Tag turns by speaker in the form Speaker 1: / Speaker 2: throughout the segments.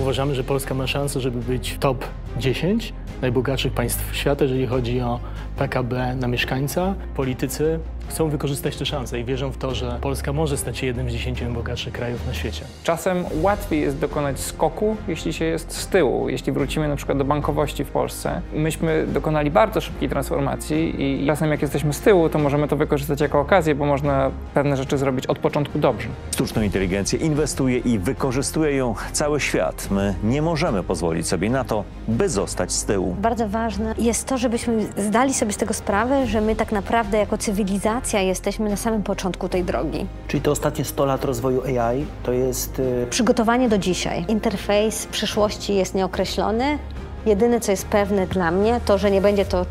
Speaker 1: uważamy, że Polska ma szansę, żeby być top 10 najbogatszych państw świata, jeżeli chodzi o PKB na mieszkańca. Politycy chcą wykorzystać te szanse i wierzą w to, że Polska może stać się jednym z dziesięciu najbogatszych krajów na świecie.
Speaker 2: Czasem łatwiej jest dokonać skoku, jeśli się jest z tyłu. Jeśli wrócimy na przykład do bankowości w Polsce, myśmy dokonali bardzo szybkiej transformacji i czasem jak jesteśmy z tyłu, to możemy to wykorzystać jako okazję, bo można pewne rzeczy zrobić od początku dobrze.
Speaker 1: Sztuczną inteligencję inwestuje i wykorzystuje ją cały
Speaker 3: świat. My nie możemy pozwolić sobie na to, by zostać z tyłu.
Speaker 4: Bardzo ważne jest to, żebyśmy zdali sobie z tego sprawę, że my tak naprawdę jako cywilizacja jesteśmy na samym początku tej drogi.
Speaker 3: Czyli to ostatnie 100 lat rozwoju AI to jest. Yy...
Speaker 4: Przygotowanie do dzisiaj. Interfejs przyszłości jest nieokreślony. Jedyne, co jest pewne dla mnie, to, że nie będzie to y,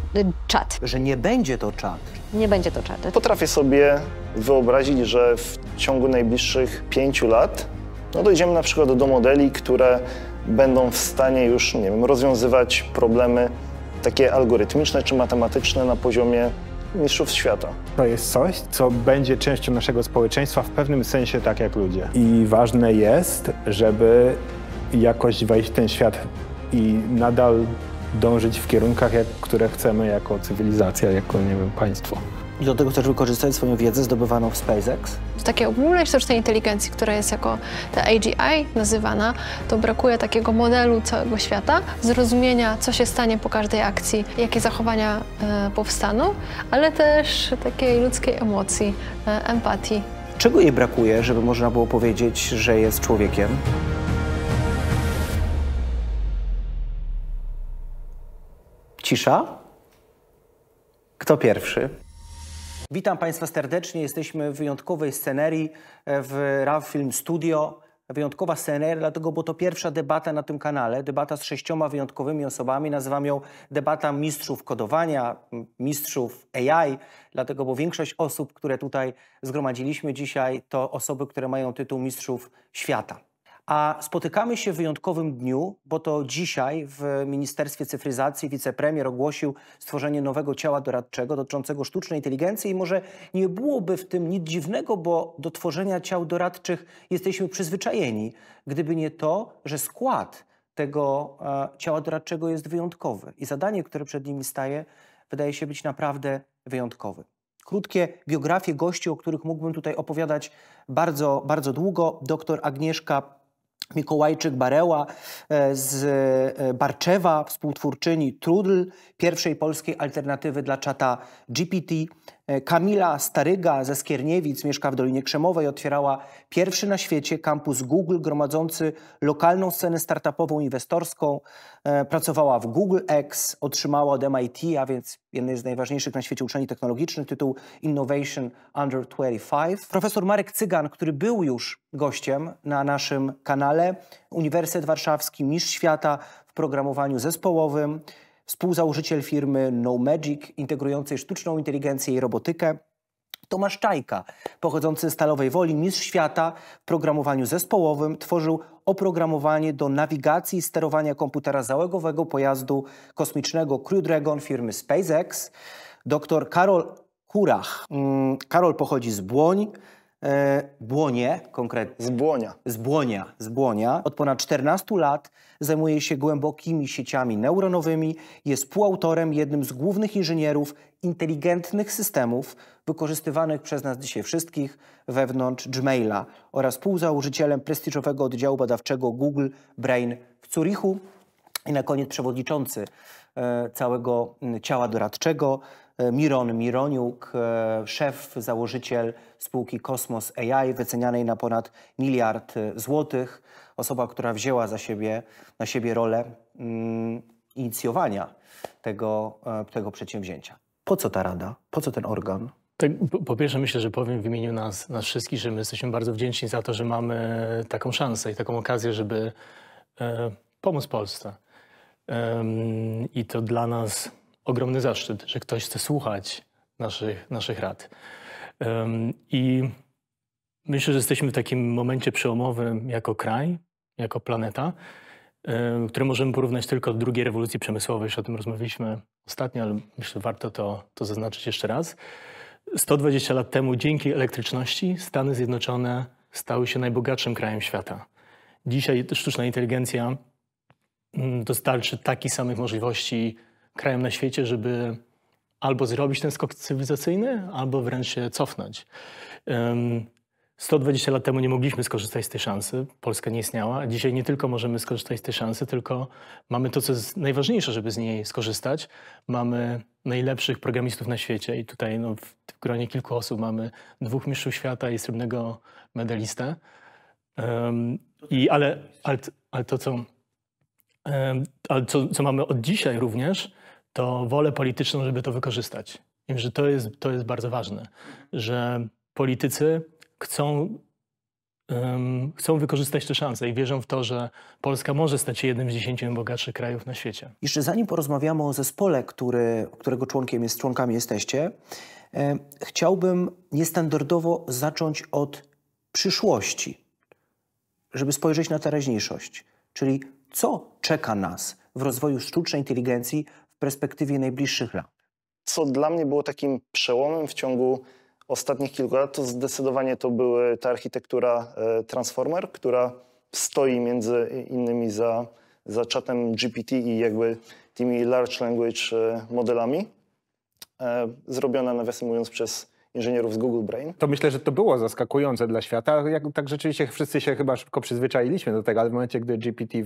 Speaker 4: czat. Że nie będzie to czat. Nie będzie to czat.
Speaker 5: Potrafię sobie wyobrazić, że w ciągu najbliższych pięciu lat no dojdziemy na przykład do modeli, które będą w stanie już, nie wiem, rozwiązywać problemy takie algorytmiczne czy matematyczne na poziomie mistrzów świata.
Speaker 6: To jest coś, co będzie częścią naszego społeczeństwa w pewnym sensie tak jak ludzie. I ważne jest, żeby jakoś wejść w ten świat i nadal dążyć w kierunkach, jak, które chcemy jako cywilizacja, jako nie wiem, państwo.
Speaker 3: I do tego chcesz wykorzystać swoją
Speaker 6: wiedzę zdobywaną w
Speaker 7: SpaceX? W takiej ogólnej sztucznej inteligencji, która jest jako ta AGI nazywana, to brakuje takiego modelu całego świata, zrozumienia, co się stanie po każdej akcji, jakie zachowania e, powstaną, ale też takiej ludzkiej emocji, e, empatii.
Speaker 3: Czego jej brakuje, żeby można było powiedzieć, że jest człowiekiem? Cisza? Kto pierwszy? Witam Państwa serdecznie. Jesteśmy w wyjątkowej scenerii e, w RAW Film Studio. Wyjątkowa sceneria, dlatego, bo to pierwsza debata na tym kanale. Debata z sześcioma wyjątkowymi osobami. Nazywam ją debata mistrzów kodowania, mistrzów AI, dlatego, bo większość osób, które tutaj zgromadziliśmy dzisiaj, to osoby, które mają tytuł mistrzów świata. A spotykamy się w wyjątkowym dniu, bo to dzisiaj w Ministerstwie Cyfryzacji wicepremier ogłosił stworzenie nowego ciała doradczego dotyczącego sztucznej inteligencji i może nie byłoby w tym nic dziwnego, bo do tworzenia ciał doradczych jesteśmy przyzwyczajeni, gdyby nie to, że skład tego e, ciała doradczego jest wyjątkowy i zadanie, które przed nimi staje, wydaje się być naprawdę wyjątkowe krótkie biografie gości, o których mógłbym tutaj opowiadać bardzo, bardzo długo. Doktor Agnieszka Mikołajczyk Bareła e, z e, Barczewa, współtwórczyni Trudl, pierwszej polskiej alternatywy dla czata GPT, E, Kamila Staryga ze Skierniewic mieszka w Dolinie Krzemowej, otwierała pierwszy na świecie kampus Google gromadzący lokalną scenę startupową, inwestorską. E, pracowała w Google X, otrzymała od MIT, a więc jednej z najważniejszych na świecie uczelni technologicznych, tytuł Innovation Under 25. Profesor Marek Cygan, który był już gościem na naszym kanale, Uniwersytet Warszawski, mistrz świata w programowaniu zespołowym współzałożyciel firmy No Magic, integrującej sztuczną inteligencję i robotykę. Tomasz Czajka, pochodzący z Stalowej Woli, mistrz świata w programowaniu zespołowym, tworzył oprogramowanie do nawigacji i sterowania komputera załogowego pojazdu kosmicznego Crew Dragon firmy SpaceX. Dr Karol Kurach. Mm, Karol pochodzi z Błoń, E, błonie konkretnie. Z Błonia. Z Błonia, z Błonia. Od ponad 14 lat zajmuje się głębokimi sieciami neuronowymi, jest półautorem, jednym z głównych inżynierów inteligentnych systemów wykorzystywanych przez nas dzisiaj wszystkich wewnątrz Gmaila oraz współzałożycielem prestiżowego oddziału badawczego Google Brain w Zurichu i na koniec przewodniczący e, całego ciała doradczego E, Miron Mironiuk, e, szef, założyciel spółki Kosmos AI, wycenianej na ponad miliard e, złotych. Osoba, która wzięła za siebie, na siebie rolę mm, inicjowania tego, tego przedsięwzięcia. Po co ta
Speaker 1: rada? Po co ten organ? Tak, po pierwsze myślę, że powiem w imieniu nas, nas wszystkich, że my jesteśmy bardzo wdzięczni za to, że mamy taką szansę i taką okazję, żeby e, pomóc Polsce. E, I to dla nas ogromny zaszczyt, że ktoś chce słuchać naszych, naszych rad. Um, I myślę, że jesteśmy w takim momencie przełomowym jako kraj, jako planeta, um, które możemy porównać tylko do drugiej rewolucji przemysłowej. Już o tym rozmawialiśmy ostatnio, ale myślę, że warto to, to zaznaczyć jeszcze raz. 120 lat temu dzięki elektryczności Stany Zjednoczone stały się najbogatszym krajem świata. Dzisiaj sztuczna inteligencja mm, dostarczy takich samych możliwości krajem na świecie, żeby albo zrobić ten skok cywilizacyjny, albo wręcz się cofnąć. 120 lat temu nie mogliśmy skorzystać z tej szansy, Polska nie istniała. Dzisiaj nie tylko możemy skorzystać z tej szansy, tylko mamy to, co jest najważniejsze, żeby z niej skorzystać. Mamy najlepszych programistów na świecie i tutaj no, w gronie kilku osób mamy dwóch mistrzów świata i srebrnego medalistę. Um, i, ale, ale, ale to, co, um, ale co, co mamy od dzisiaj również, to wolę polityczną, żeby to wykorzystać. I że to jest, to jest bardzo ważne, że politycy chcą, um, chcą wykorzystać te szanse i wierzą w to, że Polska może stać się jednym z dziesięciu najbogatszych krajów na świecie.
Speaker 3: Jeszcze zanim porozmawiamy o zespole, który, którego członkiem jest, członkami jesteście, e, chciałbym niestandardowo zacząć od przyszłości, żeby spojrzeć na teraźniejszość. Czyli co czeka nas w rozwoju sztucznej inteligencji perspektywie najbliższych lat?
Speaker 5: Co dla mnie było takim przełomem w ciągu ostatnich kilku lat, to zdecydowanie to była ta architektura e, Transformer, która stoi między innymi za, za czatem GPT i jakby tymi large language e, modelami, e, zrobiona nawiasem mówiąc przez inżynierów z Google Brain.
Speaker 6: To myślę, że to było zaskakujące dla świata. Jak, tak rzeczywiście wszyscy się chyba szybko przyzwyczailiśmy do tego, ale w momencie, gdy GPT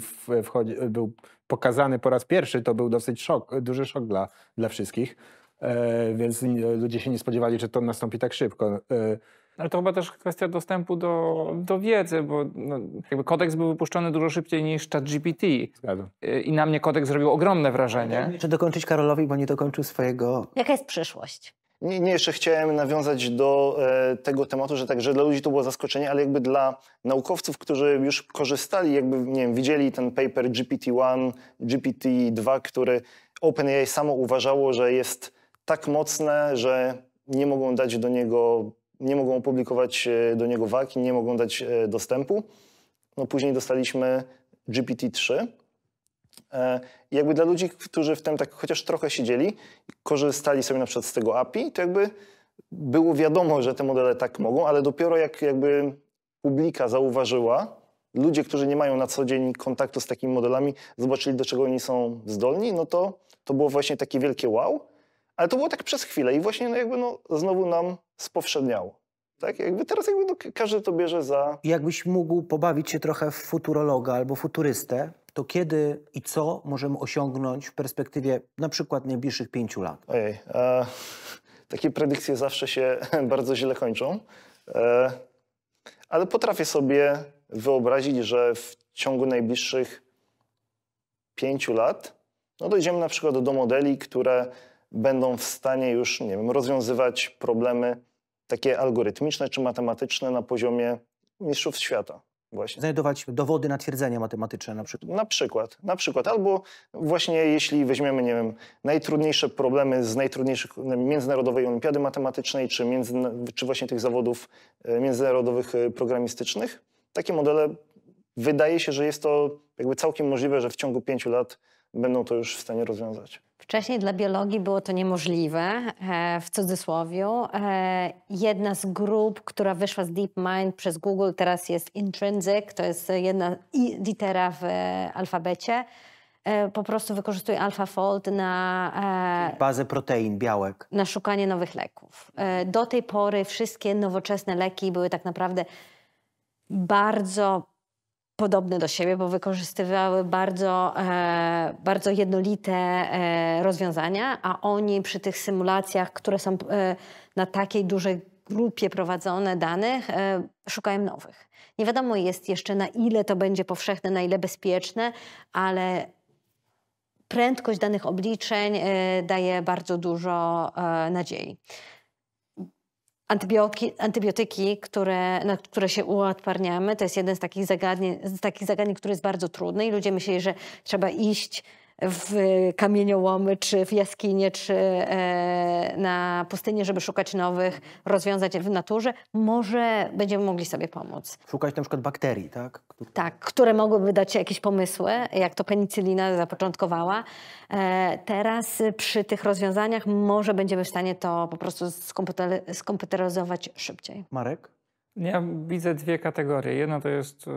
Speaker 6: wchodzi, był pokazany po raz pierwszy, to był dosyć szok, duży szok dla, dla wszystkich. E, więc ludzie się nie spodziewali, że to nastąpi tak szybko. E,
Speaker 2: ale to chyba też kwestia dostępu do, do wiedzy, bo no, jakby kodeks był wypuszczony dużo szybciej niż ChatGPT. Zgadzam. E, I na mnie kodeks zrobił ogromne wrażenie. Czy dokończyć Karolowi, bo nie dokończył
Speaker 4: swojego. Jaka jest przyszłość?
Speaker 5: nie, nie, jeszcze chciałem nawiązać do e, tego tematu, że także dla ludzi to było zaskoczenie, ale jakby dla naukowców, którzy już korzystali, jakby nie wiem, widzieli ten paper GPT-1, GPT-2, który OpenAI samo uważało, że jest tak mocne, że nie mogą dać do niego, nie mogą opublikować e, do niego wagi, nie mogą dać e, dostępu. No później dostaliśmy GPT-3, i e, jakby dla ludzi, którzy w tym tak chociaż trochę siedzieli, korzystali sobie na przykład z tego API, to jakby było wiadomo, że te modele tak mogą, ale dopiero jak jakby publika zauważyła, ludzie, którzy nie mają na co dzień kontaktu z takimi modelami, zobaczyli do czego oni są zdolni, no to to było właśnie takie wielkie wow, ale to było tak przez chwilę i właśnie no jakby no, znowu nam spowszedniało. Tak? Jakby teraz jakby no, każdy to bierze za...
Speaker 3: Jakbyś mógł pobawić się trochę w futurologa albo futurystę, to kiedy i co możemy osiągnąć w perspektywie na przykład najbliższych pięciu lat?
Speaker 5: Ojej, e, takie predykcje zawsze się bardzo źle kończą, e, ale potrafię sobie wyobrazić, że w ciągu najbliższych pięciu lat no dojdziemy na przykład do modeli, które będą w stanie już nie wiem, rozwiązywać problemy takie algorytmiczne czy matematyczne na poziomie mistrzów świata.
Speaker 3: Właśnie. Znajdować dowody na twierdzenia matematyczne na
Speaker 5: przykład. Na przykład, na przykład. Albo właśnie jeśli weźmiemy, nie wiem, najtrudniejsze problemy z najtrudniejszych międzynarodowej olimpiady matematycznej, czy, między, czy właśnie tych zawodów e, międzynarodowych e, programistycznych, takie modele, wydaje się, że jest to jakby całkiem możliwe, że w ciągu pięciu lat będą to już w stanie rozwiązać.
Speaker 4: Wcześniej dla biologii było to niemożliwe, e, w cudzysłowie. E, jedna z grup, która wyszła z DeepMind przez Google, teraz jest Intrinsic, to jest jedna litera w alfabecie. E, po prostu wykorzystuje AlphaFold na. Bazę protein, białek. Na szukanie nowych leków. Do tej pory wszystkie nowoczesne leki były tak naprawdę bardzo podobne do siebie, bo wykorzystywały bardzo, e, bardzo jednolite e, rozwiązania, a oni przy tych symulacjach, które są e, na takiej dużej grupie prowadzone danych, szukają nowych. Nie wiadomo jest jeszcze na ile to będzie powszechne, na ile bezpieczne, ale prędkość danych obliczeń daje bardzo dużo nadziei. Antybiotyki, antybiotyki które, na które się uodparniamy, to jest jeden z takich, zagadnień, z takich zagadnień, który jest bardzo trudny i ludzie myśleli, że trzeba iść w kamieniołomy, czy w jaskinie, czy e, na pustyni, żeby szukać nowych rozwiązań w naturze, może będziemy mogli sobie pomóc.
Speaker 3: Szukać na przykład bakterii, tak?
Speaker 4: Tak, które mogłyby dać jakieś pomysły, jak to penicylina zapoczątkowała. E, teraz przy tych rozwiązaniach może będziemy w stanie to po prostu skomputer skomputeryzować szybciej.
Speaker 2: Marek? Ja widzę dwie kategorie. Jedna to jest e,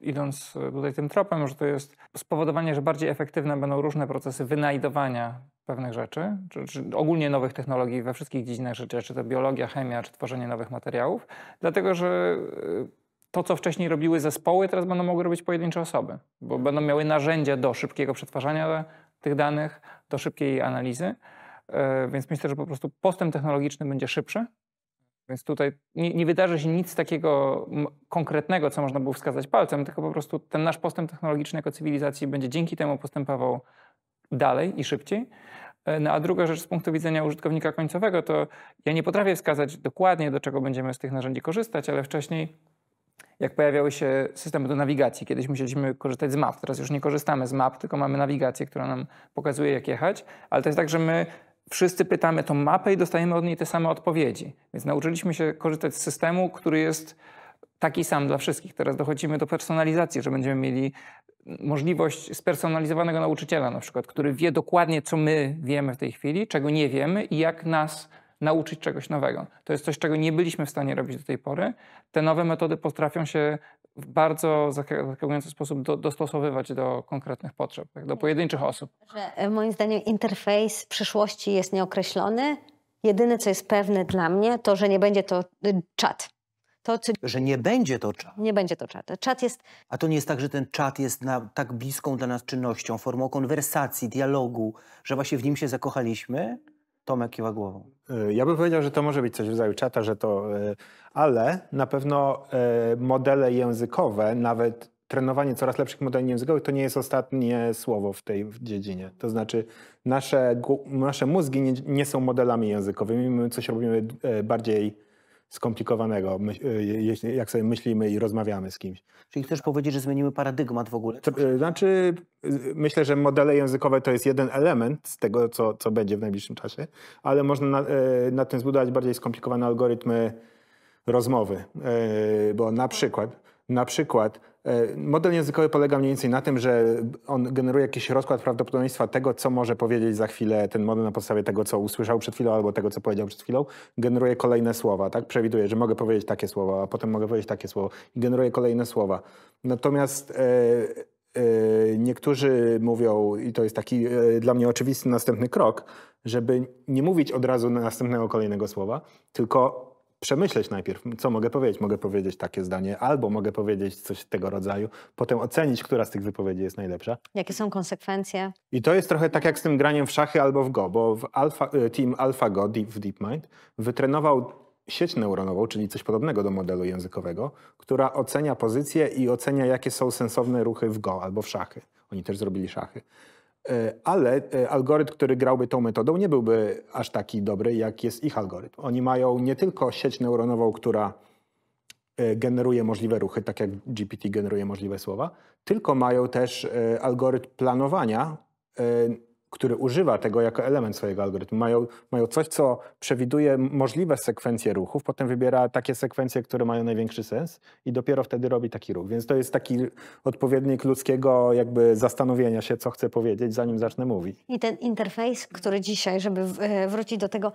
Speaker 2: idąc e, tutaj tym tropem, że to jest spowodowanie, że bardziej efektywne będą różne procesy wynajdowania pewnych rzeczy, czy, czy, ogólnie nowych technologii we wszystkich dziedzinach życia, czy to biologia, chemia, czy tworzenie nowych materiałów, dlatego że e, to, co wcześniej robiły zespoły, teraz będą mogły robić pojedyncze osoby, bo będą miały narzędzia do szybkiego przetwarzania tych danych, do szybkiej analizy. E, więc myślę, że po prostu postęp technologiczny będzie szybszy, więc tutaj nie, nie, wydarzy się nic takiego konkretnego, co można było wskazać palcem, tylko po prostu ten nasz postęp technologiczny jako cywilizacji będzie dzięki temu postępował dalej i szybciej. E, no a druga rzecz z punktu widzenia użytkownika końcowego, to ja nie potrafię wskazać dokładnie, do czego będziemy z tych narzędzi korzystać, ale wcześniej jak pojawiały się systemy do nawigacji. Kiedyś musieliśmy korzystać z map, teraz już nie korzystamy z map, tylko mamy nawigację, która nam pokazuje, jak jechać, ale to jest tak, że my wszyscy pytamy tą mapę i dostajemy od niej te same odpowiedzi. Więc nauczyliśmy się korzystać z systemu, który jest taki sam dla wszystkich. Teraz dochodzimy do personalizacji, że będziemy mieli możliwość spersonalizowanego nauczyciela na przykład, który wie dokładnie, co my wiemy w tej chwili, czego nie wiemy i jak nas nauczyć czegoś nowego. To jest coś, czego nie byliśmy w stanie robić do tej pory. Te nowe metody potrafią się w bardzo zaskakujący sposób do, dostosowywać do konkretnych potrzeb, tak, do pojedynczych osób.
Speaker 4: Że, e, moim zdaniem interfejs przyszłości jest nieokreślony. Jedyne, co jest pewne dla mnie, to, że nie będzie to y, czat.
Speaker 3: To, co... Że nie będzie to czat.
Speaker 4: Nie będzie to czat. Czat jest...
Speaker 3: A to nie jest tak, że ten czat jest na, tak bliską dla nas czynnością, formą konwersacji, dialogu, że właśnie w nim się zakochaliśmy?
Speaker 6: Tomek kiwa głową. E, ja bym powiedział, że to może być coś w rodzaju czata, że to, e, ale na pewno e, modele językowe, nawet trenowanie coraz lepszych modeli językowych to nie jest ostatnie słowo w tej dziedzinie. To znaczy nasze, nasze mózgi nie, nie są modelami językowymi, my coś robimy bardziej skomplikowanego, e, jak sobie myślimy i rozmawiamy z kimś. Czyli chcesz powiedzieć, że zmienimy paradygmat w ogóle? E, znaczy, myślę, że modele językowe to jest jeden element z tego, co, co będzie w najbliższym czasie, ale można na, e, na tym zbudować bardziej skomplikowane algorytmy rozmowy, bo na przykład, na przykład E, model językowy polega mniej więcej na tym, że on generuje jakiś rozkład prawdopodobieństwa tego, co może powiedzieć za chwilę ten model na podstawie tego, co usłyszał przed chwilą albo tego, co powiedział przed chwilą. Generuje kolejne słowa, tak? Przewiduje, że mogę powiedzieć takie słowa, a potem mogę powiedzieć takie słowo i generuje kolejne słowa. Natomiast e, e, niektórzy mówią, i to jest taki dla mnie oczywisty następny krok, żeby nie mówić od razu następnego kolejnego słowa, tylko przemyśleć najpierw, co mogę powiedzieć. Mogę powiedzieć takie zdanie, albo mogę powiedzieć coś tego rodzaju, potem ocenić, która z tych wypowiedzi jest najlepsza.
Speaker 4: Jakie są konsekwencje?
Speaker 6: I to jest trochę tak jak z tym graniem w szachy albo w Go, bo w alpha, e, team AlphaGo Deep, w DeepMind wytrenował sieć neuronową, czyli coś podobnego do modelu językowego, która ocenia pozycję i ocenia, jakie są sensowne ruchy w Go albo w szachy. Oni też zrobili szachy. E, ale e, algorytm, który grałby tą metodą, nie byłby aż taki dobry, jak jest ich algorytm. Oni mają nie tylko sieć neuronową, która e, generuje możliwe ruchy, tak jak GPT generuje możliwe słowa, tylko mają też algorytm planowania który używa tego jako element swojego algorytmu. Mają, mają coś, co przewiduje możliwe sekwencje ruchów, potem wybiera takie sekwencje, które mają największy sens i dopiero wtedy robi taki ruch. Więc to jest taki odpowiednik ludzkiego jakby zastanowienia się, co chcę powiedzieć, zanim zacznę mówić.
Speaker 4: I ten interfejs, który dzisiaj, żeby e, wrócić do tego,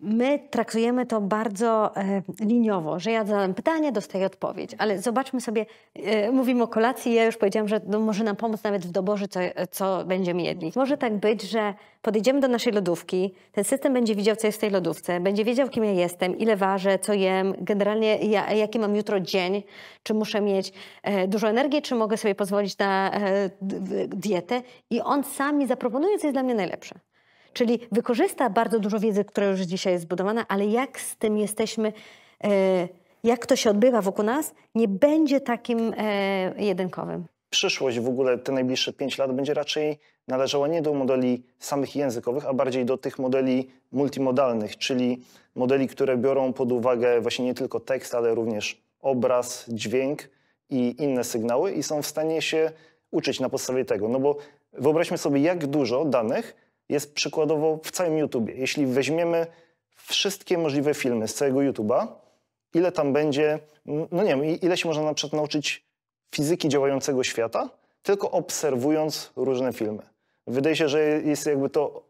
Speaker 4: my traktujemy to bardzo e, liniowo, że ja zadam pytanie, dostaję odpowiedź, ale zobaczmy sobie, e, mówimy o kolacji, ja już powiedziałam, że no, może nam pomóc nawet w doborze, co, co będziemy jedli. Może tak być, że podejdziemy do naszej lodówki, ten system będzie widział, co jest w tej lodówce, będzie wiedział, kim ja jestem, ile ważę, co jem, generalnie ja, jaki mam jutro dzień, czy muszę mieć e, dużo energii, czy mogę sobie pozwolić na e, dietę i on sam mi zaproponuje, co jest dla mnie najlepsze. Czyli wykorzysta bardzo dużo wiedzy, która już dzisiaj jest zbudowana, ale jak z tym jesteśmy, e, jak to się odbywa wokół nas, nie będzie takim e, jedynkowym.
Speaker 5: Przyszłość w ogóle, te najbliższe pięć lat będzie raczej należała nie do modeli samych językowych, a bardziej do tych modeli multimodalnych, czyli modeli, które biorą pod uwagę właśnie nie tylko tekst, ale również obraz, dźwięk i inne sygnały i są w stanie się uczyć na podstawie tego. No bo wyobraźmy sobie, jak dużo danych jest przykładowo w całym YouTube. Jeśli weźmiemy wszystkie możliwe filmy z całego YouTube'a, ile tam będzie, no nie wiem, ile się można na przykład nauczyć fizyki działającego świata, tylko obserwując różne filmy. Wydaje się, że jest jakby to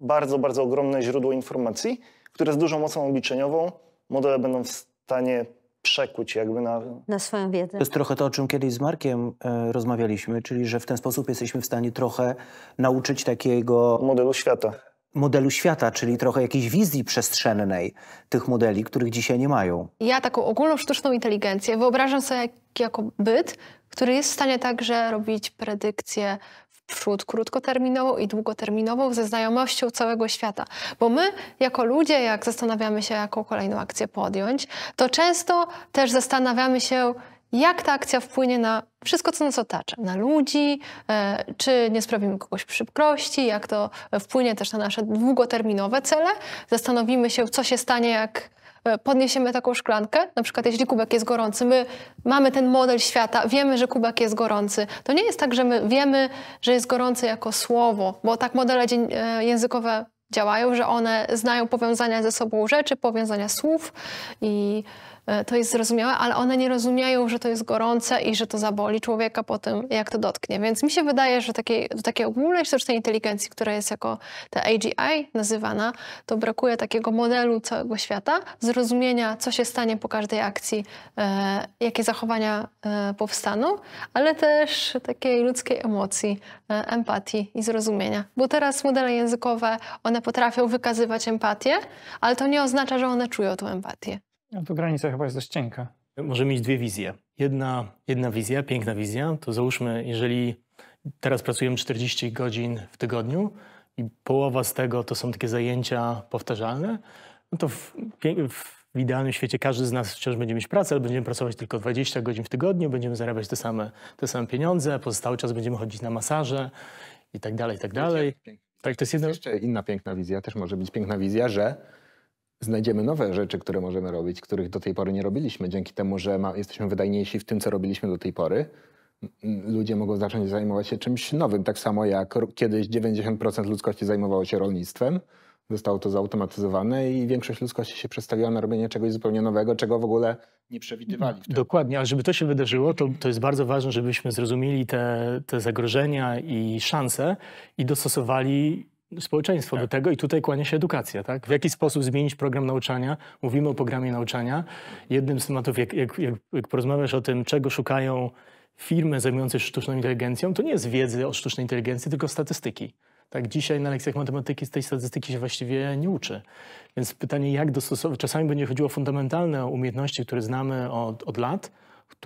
Speaker 5: bardzo, bardzo ogromne źródło informacji, które z dużą mocą obliczeniową modele będą w stanie
Speaker 3: przekuć jakby na...
Speaker 4: Na swoją wiedzę. To jest
Speaker 3: trochę to, o czym kiedyś z Markiem e, rozmawialiśmy, czyli że w ten sposób jesteśmy w stanie trochę nauczyć takiego... Modelu świata. Modelu świata, czyli trochę jakiejś wizji przestrzennej tych modeli, których dzisiaj nie mają.
Speaker 7: Ja taką ogólną sztuczną inteligencję wyobrażam sobie jak, jako byt, który jest w stanie także robić predykcje w przód krótkoterminową i długoterminową ze znajomością całego świata. Bo my, jako ludzie, jak zastanawiamy się, jaką kolejną akcję podjąć, to często też zastanawiamy się, jak ta akcja wpłynie na wszystko, co nas otacza, na ludzi, e, czy nie sprawimy kogoś przykrości, jak to wpłynie też na nasze długoterminowe cele. Zastanowimy się, co się stanie, jak E, podniesiemy taką szklankę, na przykład jeśli kubek jest gorący, my mamy ten model świata, wiemy, że kubek jest gorący. To nie jest tak, że my wiemy, że jest gorący jako słowo, bo tak modele e, językowe działają, że one znają powiązania ze sobą rzeczy, powiązania słów i E, to jest zrozumiałe, ale one nie rozumieją, że to jest gorące i że to zaboli człowieka po tym, jak to dotknie. Więc mi się wydaje, że takiej, do takiej ogólnej sztucznej inteligencji, która jest jako ta AGI nazywana, to brakuje takiego modelu całego świata, zrozumienia, co się stanie po każdej akcji, e, jakie zachowania e, powstaną, ale też takiej ludzkiej emocji, e, empatii i zrozumienia. Bo teraz modele językowe, one potrafią wykazywać empatię, ale to nie oznacza, że one czują tą empatię.
Speaker 2: No to granica chyba jest dość cienka.
Speaker 1: Możemy mieć dwie wizje. Jedna, jedna wizja, piękna wizja, to załóżmy, jeżeli teraz pracujemy 40 godzin w tygodniu i połowa z tego to są takie zajęcia powtarzalne, no to w, w w idealnym świecie każdy z nas wciąż będzie mieć pracę, ale będziemy pracować tylko 20 godzin w tygodniu, będziemy zarabiać te same, te same pieniądze, pozostały czas będziemy chodzić na masaże i tak dalej, i tak dalej. Tak, to jest jedna... Jeszcze inna piękna wizja, też może być
Speaker 6: piękna wizja, że znajdziemy nowe rzeczy, które możemy robić, których do tej pory nie robiliśmy. Dzięki temu, że ma, jesteśmy wydajniejsi w tym, co robiliśmy do tej pory, ludzie mogą zacząć zajmować się czymś nowym. Tak samo jak kiedyś 90% ludzkości zajmowało się rolnictwem, zostało to zautomatyzowane i większość ludzkości się przestawiła na robienie czegoś zupełnie nowego, czego w ogóle
Speaker 1: nie przewidywali. Dokładnie, A żeby to się wydarzyło, to, to jest bardzo ważne, żebyśmy zrozumieli te, te zagrożenia i szanse i dostosowali społeczeństwo tak. do tego i tutaj kłania się edukacja, tak? W jaki sposób zmienić program nauczania? Mówimy o programie nauczania. Jednym z tematów, jak, jak, jak porozmawiasz o tym, czego szukają firmy zajmujące się sztuczną inteligencją, to nie jest wiedzy o sztucznej inteligencji, tylko statystyki. Tak, dzisiaj na lekcjach matematyki z tej statystyki się właściwie nie uczy. Więc pytanie, jak dostosować. Czasami będzie chodziło o fundamentalne umiejętności, które znamy od, od lat,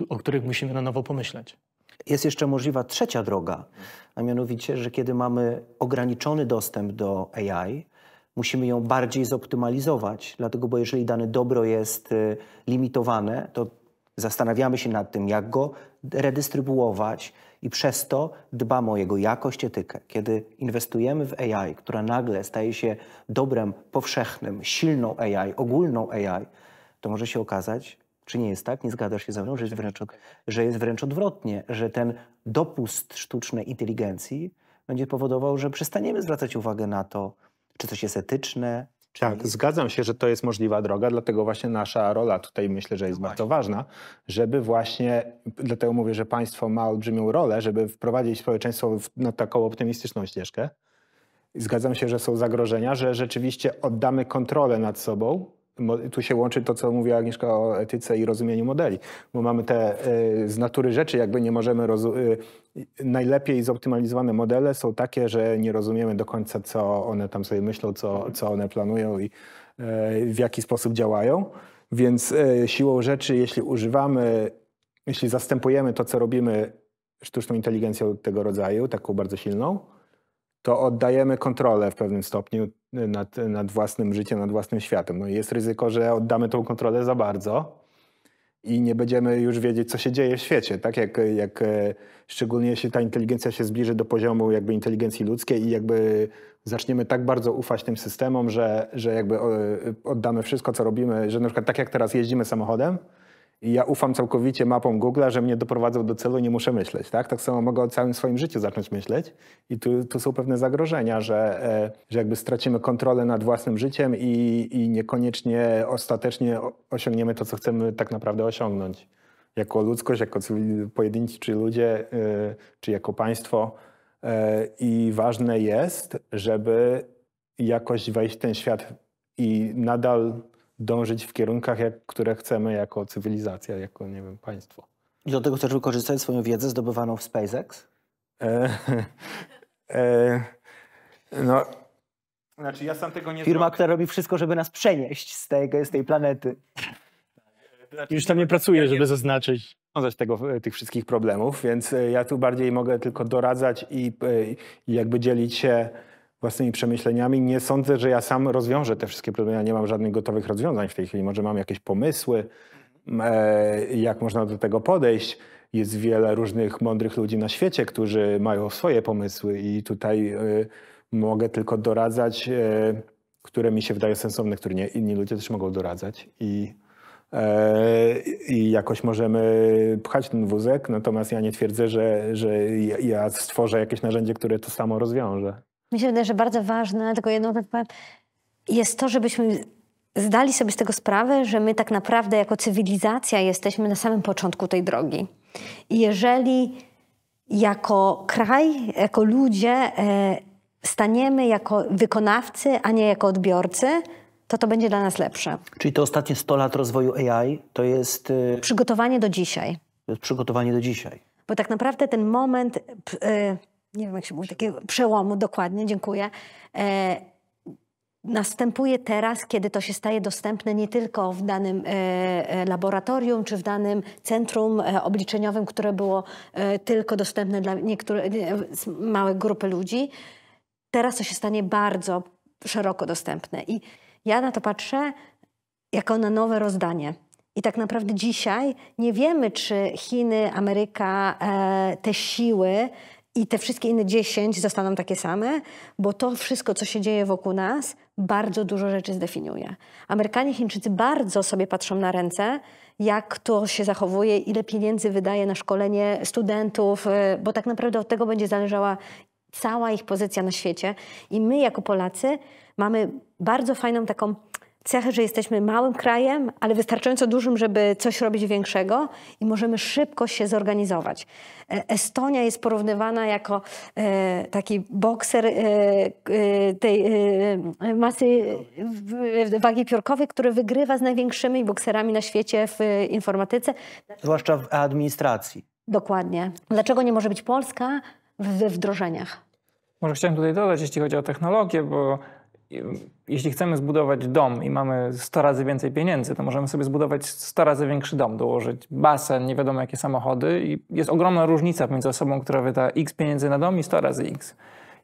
Speaker 1: o których musimy na nowo pomyśleć.
Speaker 3: Jest jeszcze możliwa trzecia droga, a mianowicie, że kiedy mamy ograniczony dostęp do AI, musimy ją bardziej zoptymalizować, dlatego, bo jeżeli dane dobro jest y, limitowane, to zastanawiamy się nad tym, jak go redystrybuować i przez to dbamy o jego jakość, etykę. Kiedy inwestujemy w AI, która nagle staje się dobrem powszechnym, silną AI, ogólną AI, to może się okazać, czy nie jest tak? Nie zgadzasz się ze mną, że jest wręcz, że jest wręcz odwrotnie, że ten dopust sztucznej inteligencji będzie powodował, że przestaniemy zwracać uwagę na to, czy coś jest etyczne,
Speaker 6: tak, zgadzam się, że to jest możliwa droga, dlatego właśnie nasza rola tutaj myślę, że jest no bardzo ważna, żeby właśnie, dlatego mówię, że państwo ma olbrzymią rolę, żeby wprowadzić społeczeństwo na taką optymistyczną ścieżkę. Zgadzam się, że są zagrożenia, że rzeczywiście oddamy kontrolę nad sobą tu się łączy to, co mówiła Agnieszka o etyce i rozumieniu modeli, bo mamy te y, z natury rzeczy, jakby nie możemy y, najlepiej zoptymalizowane modele są takie, że nie rozumiemy do końca, co one tam sobie myślą, co, co one planują i y, w jaki sposób działają. Więc siłą rzeczy, jeśli używamy, jeśli zastępujemy to, co robimy sztuczną inteligencją tego rodzaju, taką bardzo silną, to oddajemy kontrolę w pewnym stopniu y, nad, nad własnym życiem, nad własnym światem. No jest ryzyko, że oddamy tą kontrolę za bardzo i nie będziemy już wiedzieć, co się dzieje w świecie. Tak jak, jak e, szczególnie jeśli ta inteligencja się zbliży do poziomu jakby inteligencji ludzkiej i jakby zaczniemy tak bardzo ufać tym systemom, że, że jakby oddamy wszystko, co robimy, że na przykład tak jak teraz jeździmy samochodem, i ja ufam całkowicie mapom Google, że mnie doprowadzą do celu, nie muszę myśleć. Tak, tak samo mogę o całym swoim życiu zacząć myśleć. I tu, tu są pewne zagrożenia, że, e, że jakby stracimy kontrolę nad własnym życiem i, i niekoniecznie ostatecznie osiągniemy to, co chcemy tak naprawdę osiągnąć. Jako ludzkość, jako pojedynci czy ludzie, e, czy jako państwo. E, I ważne jest, żeby jakoś wejść w ten świat i nadal dążyć w kierunkach, jak, które chcemy jako cywilizacja, jako, nie wiem, państwo. I do tego chcesz wykorzystać swoją wiedzę zdobywaną w SpaceX? E,
Speaker 3: e, no,
Speaker 6: znaczy ja sam tego nie Firma, zrobię.
Speaker 3: która robi wszystko, żeby nas przenieść z tej, z tej planety.
Speaker 6: Znaczy, Już tam nie pracuję, żeby zaznaczyć rozwiązać tego, e, tych wszystkich problemów, więc e, ja tu bardziej mogę tylko doradzać i, e, i jakby dzielić się własnymi przemyśleniami. Nie sądzę, że ja sam rozwiążę te wszystkie problemy. Ja nie mam żadnych gotowych rozwiązań w tej chwili. Może mam jakieś pomysły, mhm. e, jak można do tego podejść. Jest wiele różnych mądrych ludzi na świecie, którzy mają swoje pomysły i tutaj e, mogę tylko doradzać, e, które mi się wydaje sensowne, które nie. Inni ludzie też mogą doradzać i, i jakoś możemy pchać ten wózek. Natomiast ja nie twierdzę, że, że ja stworzę jakieś narzędzie, które to samo rozwiąże.
Speaker 4: Mi się wydaje, że bardzo ważne, tylko jedną rzecz powiem, jest to, żebyśmy zdali sobie z tego sprawę, że my tak naprawdę jako cywilizacja jesteśmy na samym początku tej drogi. I jeżeli jako kraj, jako ludzie e, staniemy jako wykonawcy, a nie jako odbiorcy, to to będzie dla nas lepsze.
Speaker 3: Czyli te ostatnie 100 lat rozwoju AI to jest. E,
Speaker 4: przygotowanie do dzisiaj.
Speaker 3: To jest przygotowanie do dzisiaj.
Speaker 4: Bo tak naprawdę ten moment e, nie wiem jak się mówi, takiego przełomu, dokładnie, dziękuję. E, następuje teraz, kiedy to się staje dostępne nie tylko w danym e, e, laboratorium czy w danym centrum e, obliczeniowym, które było tylko dostępne dla niektórych małych grupy ludzi. Teraz to się stanie bardzo szeroko dostępne. I ja na to patrzę jako na nowe rozdanie. I tak naprawdę dzisiaj nie wiemy, czy Chiny, Ameryka, te siły i te wszystkie inne dziesięć zostaną takie same, bo to wszystko, co się dzieje wokół nas, bardzo dużo rzeczy zdefiniuje. Amerykanie, Chińczycy bardzo sobie patrzą na ręce, jak to się zachowuje, ile pieniędzy wydaje na szkolenie studentów, e, bo tak naprawdę od tego będzie zależała cała ich pozycja na świecie. I my, jako Polacy, mamy bardzo fajną taką cechę, że jesteśmy małym krajem, ale wystarczająco dużym, żeby coś robić większego i możemy szybko się zorganizować. E, Estonia jest porównywana jako e, taki bokser e, tej masy wagi piórkowej, który wygrywa z największymi bokserami na świecie w informatyce.
Speaker 2: Zwłaszcza w administracji.
Speaker 4: Dokładnie. Dlaczego nie może być Polska we wdrożeniach?
Speaker 2: Może chciałem tutaj dodać, jeśli chodzi o technologię, bo jeśli chcemy zbudować dom i mamy 100 razy więcej pieniędzy, to możemy sobie zbudować 100 razy większy dom, dołożyć basen, nie wiadomo jakie samochody i jest ogromna różnica między osobą, która wyda x pieniędzy na dom i 100 razy x.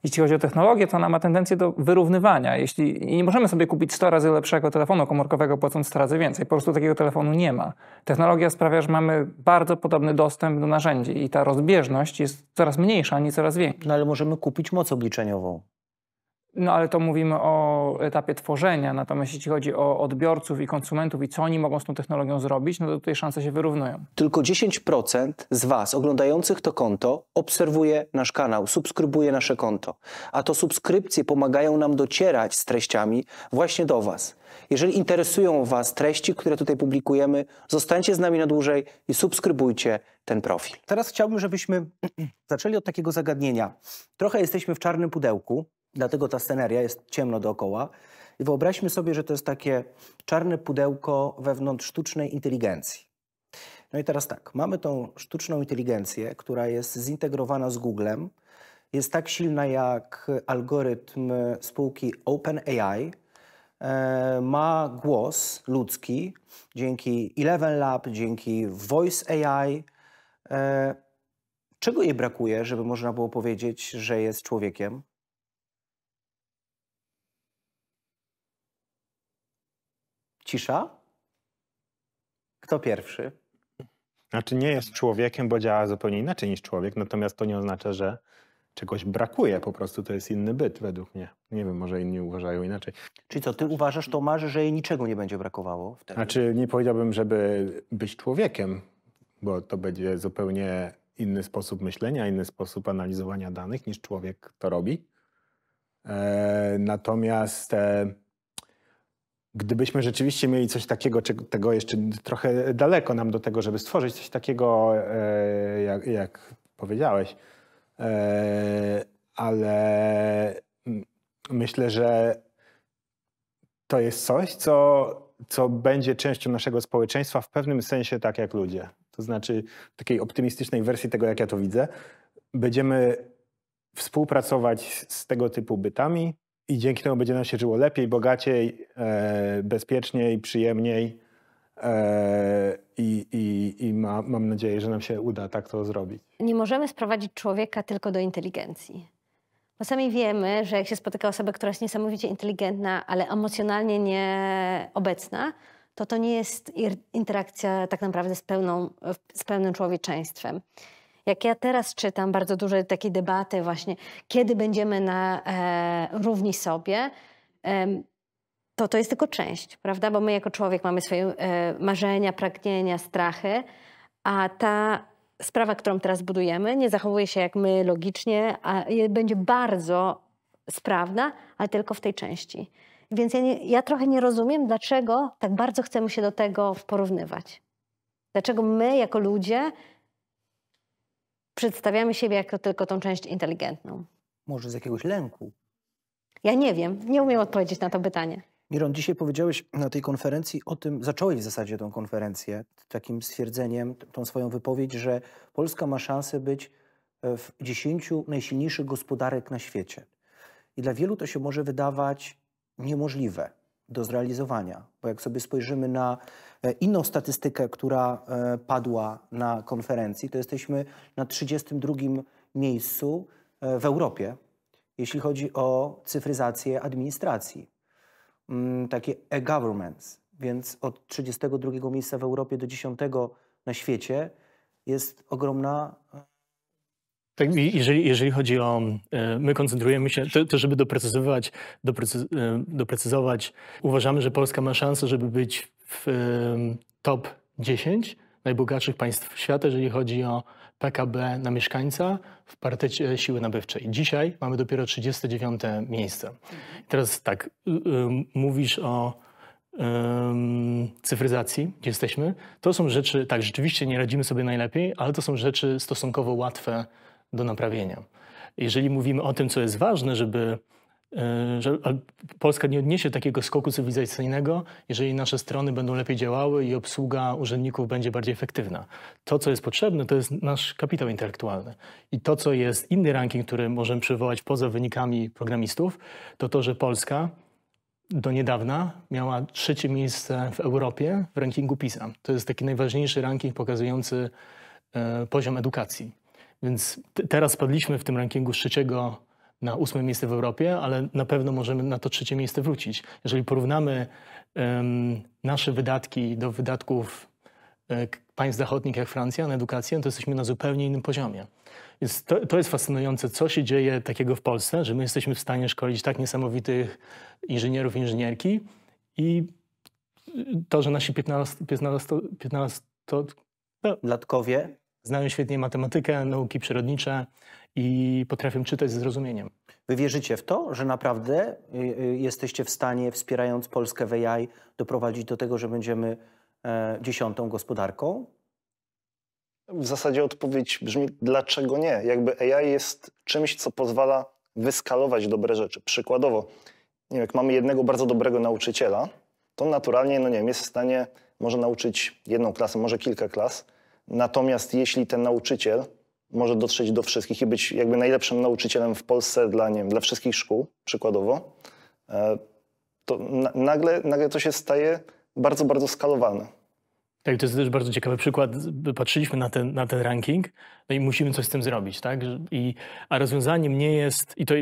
Speaker 2: Jeśli chodzi o technologię, to ona ma tendencję do wyrównywania. Jeśli nie możemy sobie kupić 100 razy lepszego telefonu komórkowego, płacąc 100 razy więcej. Po prostu takiego telefonu nie ma. Technologia sprawia, że mamy bardzo podobny dostęp do narzędzi i ta rozbieżność jest coraz mniejsza, a nie coraz większa. No ale możemy kupić moc obliczeniową. No ale to mówimy o etapie tworzenia, natomiast jeśli chodzi o odbiorców i konsumentów i co oni mogą z tą technologią zrobić, no to tutaj szanse się wyrównują.
Speaker 3: Tylko 10% z Was oglądających to konto obserwuje nasz kanał, subskrybuje nasze konto, a to subskrypcje pomagają nam docierać z treściami właśnie do Was. Jeżeli interesują Was treści, które tutaj publikujemy, zostańcie z nami na dłużej i subskrybujcie ten profil. Teraz chciałbym, żebyśmy zaczęli od takiego zagadnienia. Trochę jesteśmy w czarnym pudełku, Dlatego ta sceneria jest ciemno dookoła. I wyobraźmy sobie, że to jest takie czarne pudełko wewnątrz sztucznej inteligencji. No i teraz tak, mamy tą sztuczną inteligencję, która jest zintegrowana z Googlem, jest tak silna jak algorytm spółki OpenAI, e, ma głos ludzki dzięki Eleven Lab, dzięki Voice AI. E, czego jej brakuje, żeby można było powiedzieć, że jest człowiekiem?
Speaker 6: Cisza? Kto pierwszy? Znaczy nie jest człowiekiem, bo działa zupełnie inaczej niż człowiek, natomiast to nie oznacza, że czegoś brakuje, po prostu to jest inny byt według mnie. Nie wiem, może inni uważają inaczej. Czyli co, ty uważasz, Tomasz, że jej niczego nie będzie brakowało? Wtedy? Znaczy nie powiedziałbym, żeby być człowiekiem, bo to będzie zupełnie inny sposób myślenia, inny sposób analizowania danych niż człowiek to robi. E, natomiast... E, gdybyśmy rzeczywiście mieli coś takiego, tego jeszcze trochę daleko nam do tego, żeby stworzyć coś takiego, e, jak, jak powiedziałeś, e, ale mm, myślę, że to jest coś, co, co będzie częścią naszego społeczeństwa w pewnym sensie tak jak ludzie. To znaczy, w takiej optymistycznej wersji tego, jak ja to widzę, będziemy współpracować z tego typu bytami, i dzięki temu będzie nam się żyło lepiej, bogaciej, e, bezpieczniej, przyjemniej. E, I, i, i ma, mam nadzieję, że nam się uda tak to zrobić.
Speaker 4: Nie możemy sprowadzić człowieka tylko do inteligencji. Bo sami wiemy, że jak się spotyka osoba, która jest niesamowicie inteligentna, ale emocjonalnie nieobecna, to to nie jest interakcja tak naprawdę z, pełną, z pełnym człowieczeństwem. Jak ja teraz czytam bardzo dużo takiej debaty właśnie, kiedy będziemy na e, równi sobie, e, to to jest tylko część, prawda? Bo my jako człowiek mamy swoje e, marzenia, pragnienia, strachy, a ta sprawa, którą teraz budujemy, nie zachowuje się jak my logicznie, a będzie bardzo sprawna, ale tylko w tej części. Więc ja, nie, ja trochę nie rozumiem, dlaczego tak bardzo chcemy się do tego porównywać. Dlaczego my, jako ludzie, przedstawiamy siebie jako tylko tą część inteligentną.
Speaker 3: Może z jakiegoś lęku?
Speaker 4: Ja nie wiem, nie umiem odpowiedzieć na to pytanie.
Speaker 3: Miron, dzisiaj powiedziałeś na tej konferencji o tym, zacząłeś w zasadzie tą konferencję takim stwierdzeniem, tą swoją wypowiedź, że Polska ma szansę być e, w dziesięciu najsilniejszych gospodarek na świecie. I dla wielu to się może wydawać niemożliwe, do zrealizowania. Bo jak sobie spojrzymy na e, inną statystykę, która e, padła na konferencji, to jesteśmy na 32 miejscu e, w Europie, jeśli chodzi o cyfryzację administracji, mm, takie e-governments. Więc od 32 miejsca w Europie do 10 na świecie jest ogromna
Speaker 1: tak, jeżeli, jeżeli chodzi o, e, my koncentrujemy się, to, to żeby doprecyzować, e, doprecyzować, uważamy, że Polska ma szansę, żeby być w e, top 10 najbogatszych państw świata, jeżeli chodzi o PKB na mieszkańca w partecie siły nabywczej. Dzisiaj mamy dopiero 39 miejsce. teraz tak, mówisz o cyfryzacji, gdzie jesteśmy, to są rzeczy, tak, rzeczywiście nie radzimy sobie najlepiej, ale to są rzeczy stosunkowo łatwe do naprawienia. Jeżeli mówimy o tym, co jest ważne, żeby e, że Polska nie odniesie takiego skoku cywilizacyjnego, jeżeli nasze strony będą lepiej działały i obsługa urzędników będzie bardziej efektywna. To, co jest potrzebne, to jest nasz kapitał intelektualny. I to, co jest inny ranking, który możemy przywołać poza wynikami programistów, to to, że Polska do niedawna miała trzecie miejsce w Europie w rankingu PISA. To jest taki najważniejszy ranking pokazujący e, poziom edukacji. Więc teraz spadliśmy w tym rankingu z trzeciego na ósme miejsce w Europie, ale na pewno możemy na to trzecie miejsce wrócić. Jeżeli porównamy um, nasze wydatki do wydatków e, państw zachodnich jak Francja na edukację, to jesteśmy na zupełnie innym poziomie. Więc to, to, jest fascynujące, co się dzieje takiego w Polsce, że my jesteśmy w stanie szkolić tak niesamowitych inżynierów, inżynierki i to, że nasi 15, 15, 15 to...
Speaker 3: Latkowie
Speaker 1: Znają świetnie matematykę, nauki przyrodnicze i potrafią czytać ze zrozumieniem.
Speaker 3: Wy wierzycie w to, że naprawdę y, y, jesteście w stanie, wspierając Polskę w AI, doprowadzić do tego, że będziemy e, dziesiątą gospodarką?
Speaker 5: W zasadzie odpowiedź brzmi, dlaczego nie? Jakby AI jest czymś, co pozwala wyskalować dobre rzeczy. Przykładowo, nie wiem, jak mamy jednego bardzo dobrego nauczyciela, to naturalnie, no nie wiem, jest w stanie może nauczyć jedną klasę, może kilka klas, Natomiast jeśli ten nauczyciel może dotrzeć do wszystkich i być jakby najlepszym nauczycielem w Polsce dla, nie wiem, dla wszystkich szkół, przykładowo, e, to nagle, nagle to się staje bardzo, bardzo skalowalne.
Speaker 1: Tak, to jest też bardzo ciekawy przykład. Patrzyliśmy na ten, na ten ranking no i musimy coś z tym zrobić. Tak? I, a rozwiązaniem nie jest, i to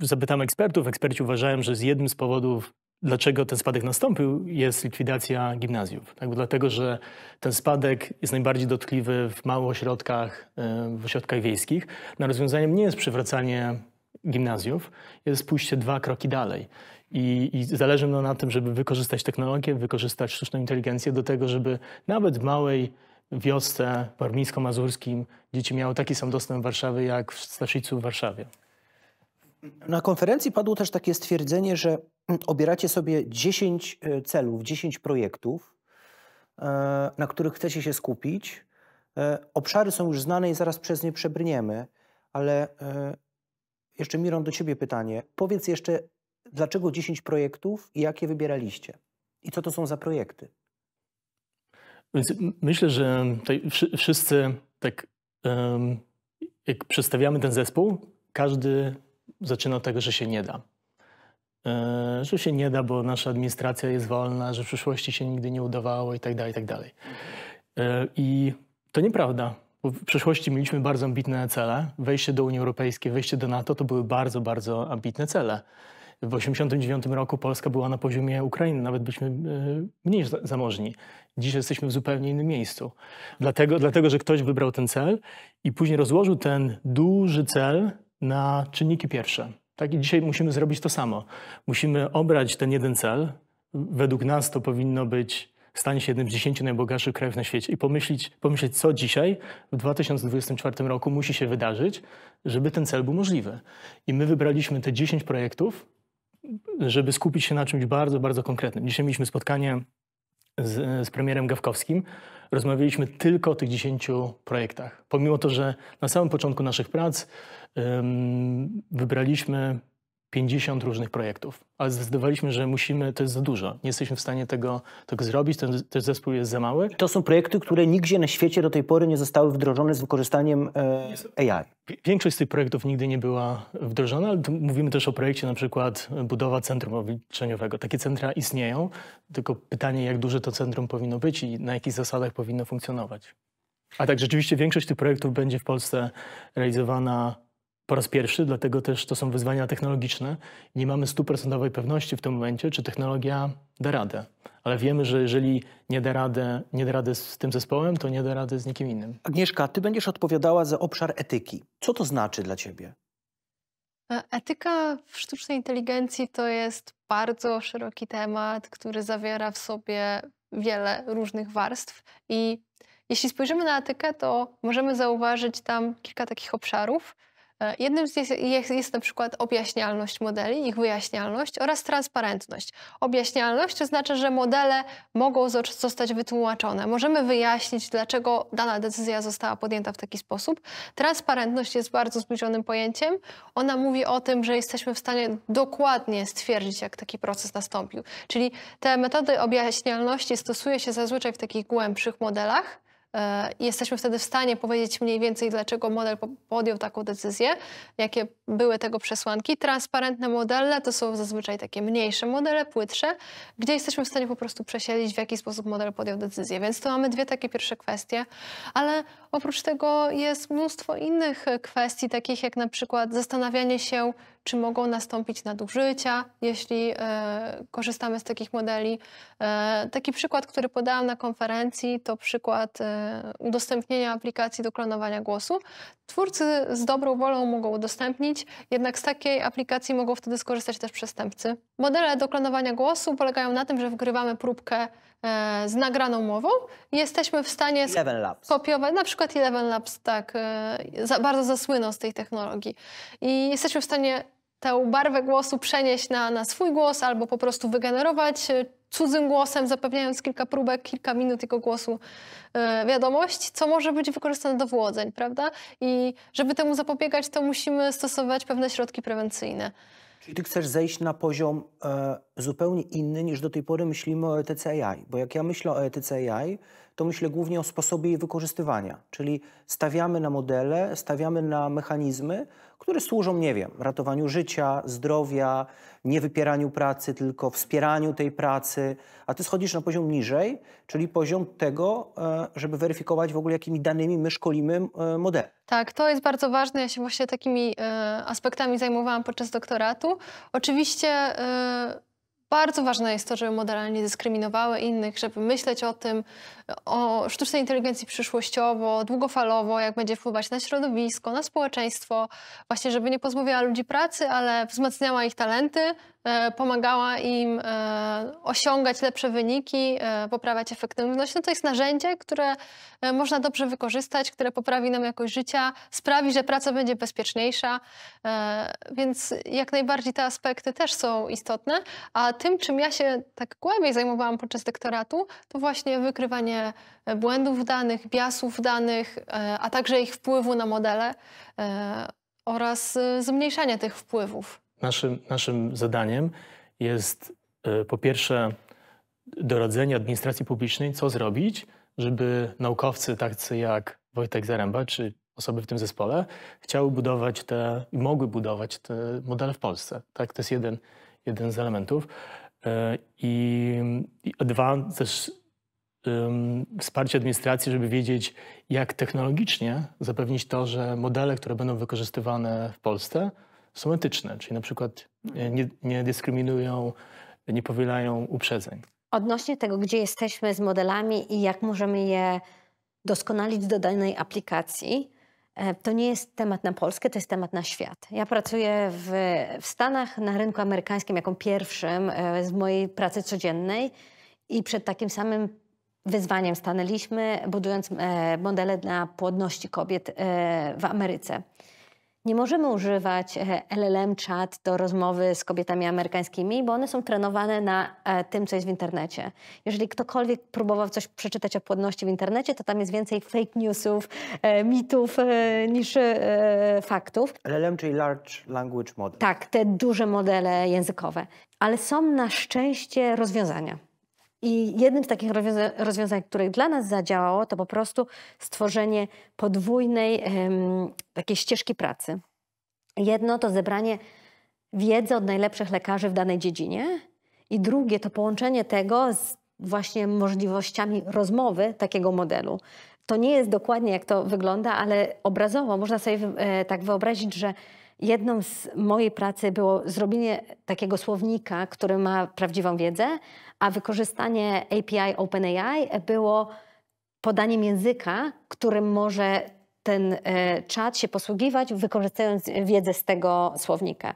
Speaker 1: zapytam ekspertów, eksperci uważają, że z jednym z powodów dlaczego ten spadek nastąpił, jest likwidacja gimnazjów. Tak? Dlatego, że ten spadek jest najbardziej dotkliwy w małych ośrodkach, e, w ośrodkach wiejskich. Na rozwiązaniem nie jest przywracanie gimnazjów, jest pójście dwa kroki dalej. I, I, zależy nam no na tym, żeby wykorzystać technologię, wykorzystać sztuczną inteligencję do tego, żeby nawet w małej wiosce warmińsko-mazurskim dzieci miały taki sam dostęp do Warszawy jak w Staszicu w Warszawie.
Speaker 3: Na konferencji padło też takie stwierdzenie, że obieracie sobie 10 e, celów, 10 projektów, e, na których chcecie się skupić. E, obszary są już znane i zaraz przez nie przebrniemy, ale jeszcze Miron, do Ciebie pytanie. Powiedz jeszcze, dlaczego 10 projektów i jakie wybieraliście? I co to są za projekty?
Speaker 1: Więc myślę, że wszyscy tak, jak przedstawiamy ten zespół, każdy zaczyna od tego, że się nie da. E, że się nie da, bo nasza administracja jest wolna, że w przyszłości się nigdy nie udawało i tak dalej, i tak dalej. E, I to nieprawda. w przeszłości mieliśmy bardzo ambitne cele. Wejście do Unii Europejskiej, wejście do NATO to były bardzo, bardzo ambitne cele. W 1989 roku Polska była na poziomie Ukrainy, nawet byliśmy e, mniej zamożni. Dziś jesteśmy w zupełnie innym miejscu. Dlatego, dlatego, że ktoś wybrał ten cel i później rozłożył ten duży cel na czynniki pierwsze. Tak? I dzisiaj musimy zrobić to samo. Musimy obrać ten jeden cel. Według nas to powinno być stanie się jednym z dziesięciu najbogatszych krajów na świecie i pomyśleć, pomyśleć, co dzisiaj w 2024 roku musi się wydarzyć, żeby ten cel był możliwy. I my wybraliśmy te 10 projektów, żeby skupić się na czymś bardzo, bardzo konkretnym. Dzisiaj mieliśmy spotkanie z, z premierem Gawkowskim, rozmawialiśmy tylko o tych 10 projektach. Pomimo to, że na samym początku naszych prac um, wybraliśmy 50 różnych projektów, ale zdecydowaliśmy, że musimy, to jest za dużo. Nie jesteśmy w stanie tego, tego zrobić, ten, ten zespół jest za mały. To są projekty, które nigdzie na świecie do tej pory nie zostały wdrożone z wykorzystaniem e, AI. Większość z tych projektów nigdy nie była wdrożona, ale mówimy też o projekcie na przykład budowa centrum obliczeniowego. Takie centra istnieją, tylko pytanie, jak duże to centrum powinno być i na jakich zasadach powinno funkcjonować. A tak, rzeczywiście większość tych projektów będzie w Polsce realizowana po raz pierwszy, dlatego też to są wyzwania technologiczne. Nie mamy stuprocentowej pewności w tym momencie, czy technologia da radę. Ale wiemy, że jeżeli nie da, radę, nie da rady z tym zespołem, to nie da rady z nikim innym. Agnieszka, ty będziesz odpowiadała za obszar etyki. Co to
Speaker 3: znaczy dla ciebie?
Speaker 7: E, etyka w sztucznej inteligencji to jest bardzo szeroki temat, który zawiera w sobie wiele różnych warstw i jeśli spojrzymy na etykę, to możemy zauważyć tam kilka takich obszarów. E, jednym z nich jest, jest na przykład objaśnialność modeli, ich wyjaśnialność oraz transparentność. Objaśnialność oznacza, że modele mogą zostać wytłumaczone. Możemy wyjaśnić, dlaczego dana decyzja została podjęta w taki sposób. Transparentność jest bardzo zbliżonym pojęciem. Ona mówi o tym, że jesteśmy w stanie dokładnie stwierdzić, jak taki proces nastąpił. Czyli te metody objaśnialności stosuje się zazwyczaj w takich głębszych modelach, E, jesteśmy wtedy w stanie powiedzieć mniej więcej, dlaczego model podjął taką decyzję, jakie były tego przesłanki. Transparentne modele to są zazwyczaj takie mniejsze modele, płytsze, gdzie jesteśmy w stanie po prostu przesiedlić w jaki sposób model podjął decyzję. Więc to mamy dwie takie pierwsze kwestie, ale Oprócz tego jest mnóstwo innych e, kwestii, takich jak na przykład zastanawianie się, czy mogą nastąpić nadużycia, jeśli e, korzystamy z takich modeli. E, taki przykład, który podałam na konferencji, to przykład e, udostępnienia aplikacji do klonowania głosu. Twórcy z dobrą wolą mogą udostępnić, jednak z takiej aplikacji mogą wtedy skorzystać też przestępcy. Modele do klonowania głosu polegają na tym, że wgrywamy próbkę E, z nagraną mową, jesteśmy w stanie kopiować, na przykład Eleven Labs, tak, e, bardzo zasłyną z tej technologii. I jesteśmy w stanie tę barwę głosu przenieść na, na swój głos albo po prostu wygenerować e, cudzym głosem, zapewniając kilka próbek, kilka minut jego głosu wiadomość, co może być wykorzystane do włodzeń, prawda? I żeby temu zapobiegać, to musimy stosować pewne środki prewencyjne.
Speaker 3: Czyli ty chcesz zejść na poziom e, zupełnie inny niż do tej pory myślimy o etyce AI. Bo jak ja myślę o etyce AI, to myślę głównie o sposobie jej wykorzystywania. Czyli stawiamy na modele, stawiamy na mechanizmy, które służą, nie wiem, ratowaniu życia, zdrowia, nie wypieraniu pracy, tylko wspieraniu tej pracy, a ty schodzisz na poziom niżej, czyli poziom tego, e, żeby weryfikować w ogóle, jakimi danymi my szkolimy e, modele.
Speaker 7: Tak, to jest bardzo ważne. Ja się właśnie takimi e, aspektami zajmowałam podczas doktoratu. Oczywiście bardzo ważne jest to, żeby modele nie dyskryminowały innych, żeby myśleć o tym, o sztucznej inteligencji przyszłościowo, długofalowo, jak będzie wpływać na środowisko, na społeczeństwo, właśnie żeby nie pozbawiała ludzi pracy, ale wzmacniała ich talenty, e, pomagała im e, osiągać lepsze wyniki, e, poprawiać efektywność. No to jest narzędzie, które można dobrze wykorzystać, które poprawi nam jakość życia, sprawi, że praca będzie bezpieczniejsza, więc jak najbardziej te aspekty też są istotne, a tym, czym ja się tak głębiej zajmowałam podczas doktoratu, to właśnie wykrywanie e, błędów danych, biasów danych, e, a także ich wpływu na modele e, oraz zmniejszanie tych wpływów.
Speaker 1: Naszym, naszym zadaniem jest po pierwsze doradzenie administracji publicznej, co zrobić, żeby naukowcy tacy jak Wojtek Zaręba czy osoby w tym zespole chciały budować te i mogły budować te modele w Polsce. Tak, to jest jeden, jeden z elementów. E, I, i dwa, też um, wsparcie administracji, żeby wiedzieć, jak technologicznie zapewnić to, że modele, które będą wykorzystywane w Polsce, są etyczne, czyli na przykład nie, nie dyskryminują, nie powielają uprzedzeń.
Speaker 4: Odnośnie tego, gdzie jesteśmy z modelami i jak możemy je doskonalić do danej aplikacji, E, to nie jest temat na Polskę, to jest temat na świat. Ja pracuję w, w Stanach na rynku amerykańskim jako pierwszym e, z mojej pracy codziennej i przed takim samym wyzwaniem stanęliśmy, budując e, modele dla płodności kobiet w Ameryce nie możemy używać e, LLM chat do rozmowy z kobietami amerykańskimi, bo one są trenowane na e, tym, co jest w internecie. Jeżeli ktokolwiek próbował coś przeczytać o płodności w internecie, to tam jest więcej fake newsów, e, mitów niż faktów. LLM, czyli Large Language Model. Tak, te duże modele językowe. Ale są na szczęście rozwiązania i jednym z takich rozwiązań, rozwiązań, które dla nas zadziałało, to po prostu stworzenie podwójnej um, takiej ścieżki pracy. Jedno to zebranie wiedzy od najlepszych lekarzy w danej dziedzinie, i drugie to połączenie tego z właśnie możliwościami rozmowy takiego modelu. To nie jest dokładnie jak to wygląda, ale obrazowo można sobie e, tak wyobrazić, że jedną z mojej pracy było zrobienie takiego słownika, który ma prawdziwą wiedzę, a wykorzystanie API OpenAI było podaniem języka, którym może ten e, czat się posługiwać, wykorzystując wiedzę z tego słownika.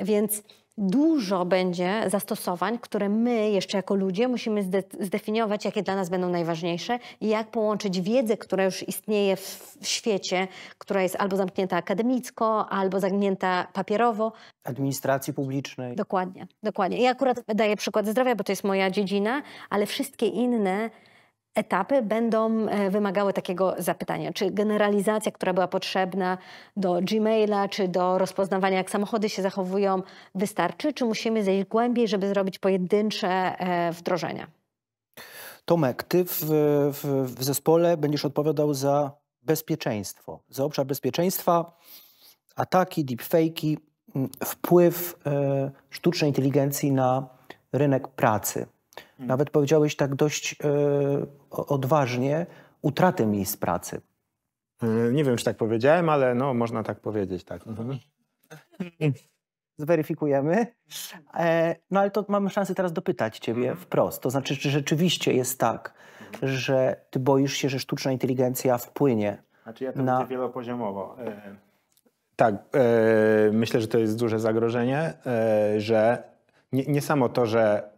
Speaker 4: Więc dużo będzie zastosowań, które my jeszcze jako ludzie musimy zdefiniować, jakie dla nas będą najważniejsze i jak połączyć wiedzę, która już istnieje w, świecie, która jest albo zamknięta akademicko, albo zamknięta papierowo.
Speaker 3: Administracji publicznej.
Speaker 4: Dokładnie, dokładnie. Ja akurat daję przykład zdrowia, bo to jest moja dziedzina, ale wszystkie inne etapy będą e, wymagały takiego zapytania, czy generalizacja, która była potrzebna do Gmaila, czy do rozpoznawania, jak samochody się zachowują, wystarczy, czy musimy zejść głębiej, żeby zrobić pojedyncze e, wdrożenia?
Speaker 3: Tomek, ty w, w, w zespole będziesz odpowiadał za bezpieczeństwo, za obszar bezpieczeństwa, ataki, deepfake'i, wpływ e, sztucznej inteligencji na rynek pracy. Mhm. nawet powiedziałeś tak dość e, odważnie, utratę miejsc pracy.
Speaker 6: E, nie wiem, czy tak powiedziałem, ale no, można tak powiedzieć, tak. Mhm.
Speaker 3: Mhm. Zweryfikujemy. E,
Speaker 6: no ale to mamy szansę teraz dopytać Ciebie
Speaker 3: wprost. To znaczy, czy rzeczywiście jest tak, że Ty boisz się, że sztuczna inteligencja
Speaker 6: wpłynie znaczy ja to na... wielopoziomowo. Tak, myślę, że to jest duże zagrożenie, że nie, nie samo to, że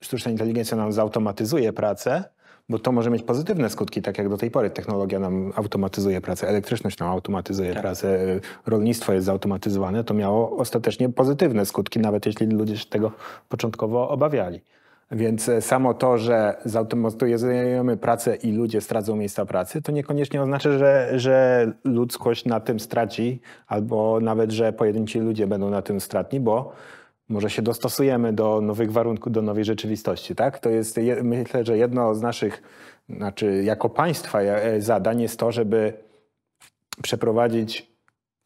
Speaker 6: sztuczna inteligencja nam zautomatyzuje pracę, bo to może mieć pozytywne skutki, tak jak do tej pory technologia nam automatyzuje pracę, elektryczność nam automatyzuje tak. pracę, y, rolnictwo jest zautomatyzowane, to miało ostatecznie pozytywne skutki, nawet jeśli ludzie się tego początkowo obawiali. Więc y, samo to, że zautomatyzujemy pracę i ludzie stracą miejsca pracy, to niekoniecznie oznacza, że, że ludzkość na tym straci, albo nawet, że pojedynci ludzie będą na tym stratni, bo może się dostosujemy do nowych warunków, do nowej rzeczywistości. Tak? To jest, myślę, że jedno z naszych, znaczy jako państwa e, zadań jest to, żeby przeprowadzić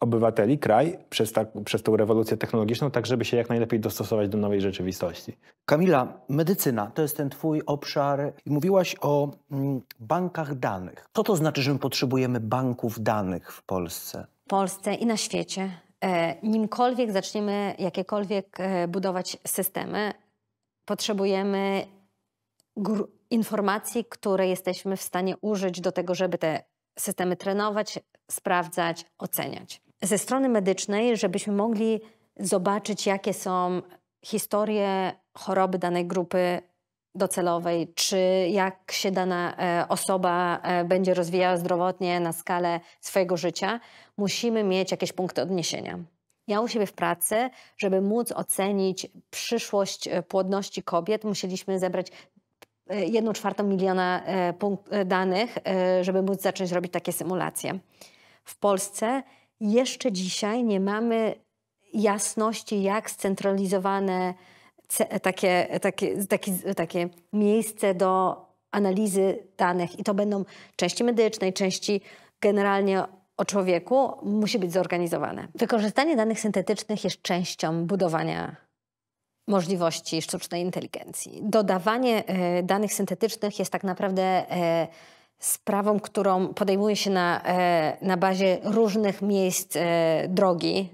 Speaker 6: obywateli, kraj przez, ta, przez tą rewolucję technologiczną, tak żeby się jak najlepiej dostosować do nowej rzeczywistości. Kamila, medycyna
Speaker 3: to jest ten twój obszar. Mówiłaś o mm, bankach danych. Co to znaczy, że my potrzebujemy banków danych w Polsce?
Speaker 4: W Polsce i na świecie. E, nimkolwiek zaczniemy jakiekolwiek e, budować systemy, potrzebujemy informacji, które jesteśmy w stanie użyć do tego, żeby te systemy trenować, sprawdzać, oceniać. Ze strony medycznej, żebyśmy mogli zobaczyć, jakie są historie choroby danej grupy docelowej, czy jak się dana e, osoba będzie rozwijała zdrowotnie na skalę swojego życia, musimy mieć jakieś punkty odniesienia. Ja u siebie w pracy, żeby móc ocenić przyszłość e, płodności kobiet, musieliśmy zebrać 1 e, czwartą miliona e, danych, żeby móc zacząć robić takie symulacje. W Polsce jeszcze dzisiaj nie mamy jasności, jak scentralizowane takie, takie, takie, takie miejsce do analizy danych. I to będą części medycznej, części generalnie o człowieku musi być zorganizowane. Wykorzystanie danych syntetycznych jest częścią budowania możliwości sztucznej inteligencji. Dodawanie y, danych syntetycznych jest tak naprawdę y, sprawą, którą podejmuje się na, y, na bazie różnych miejsc drogi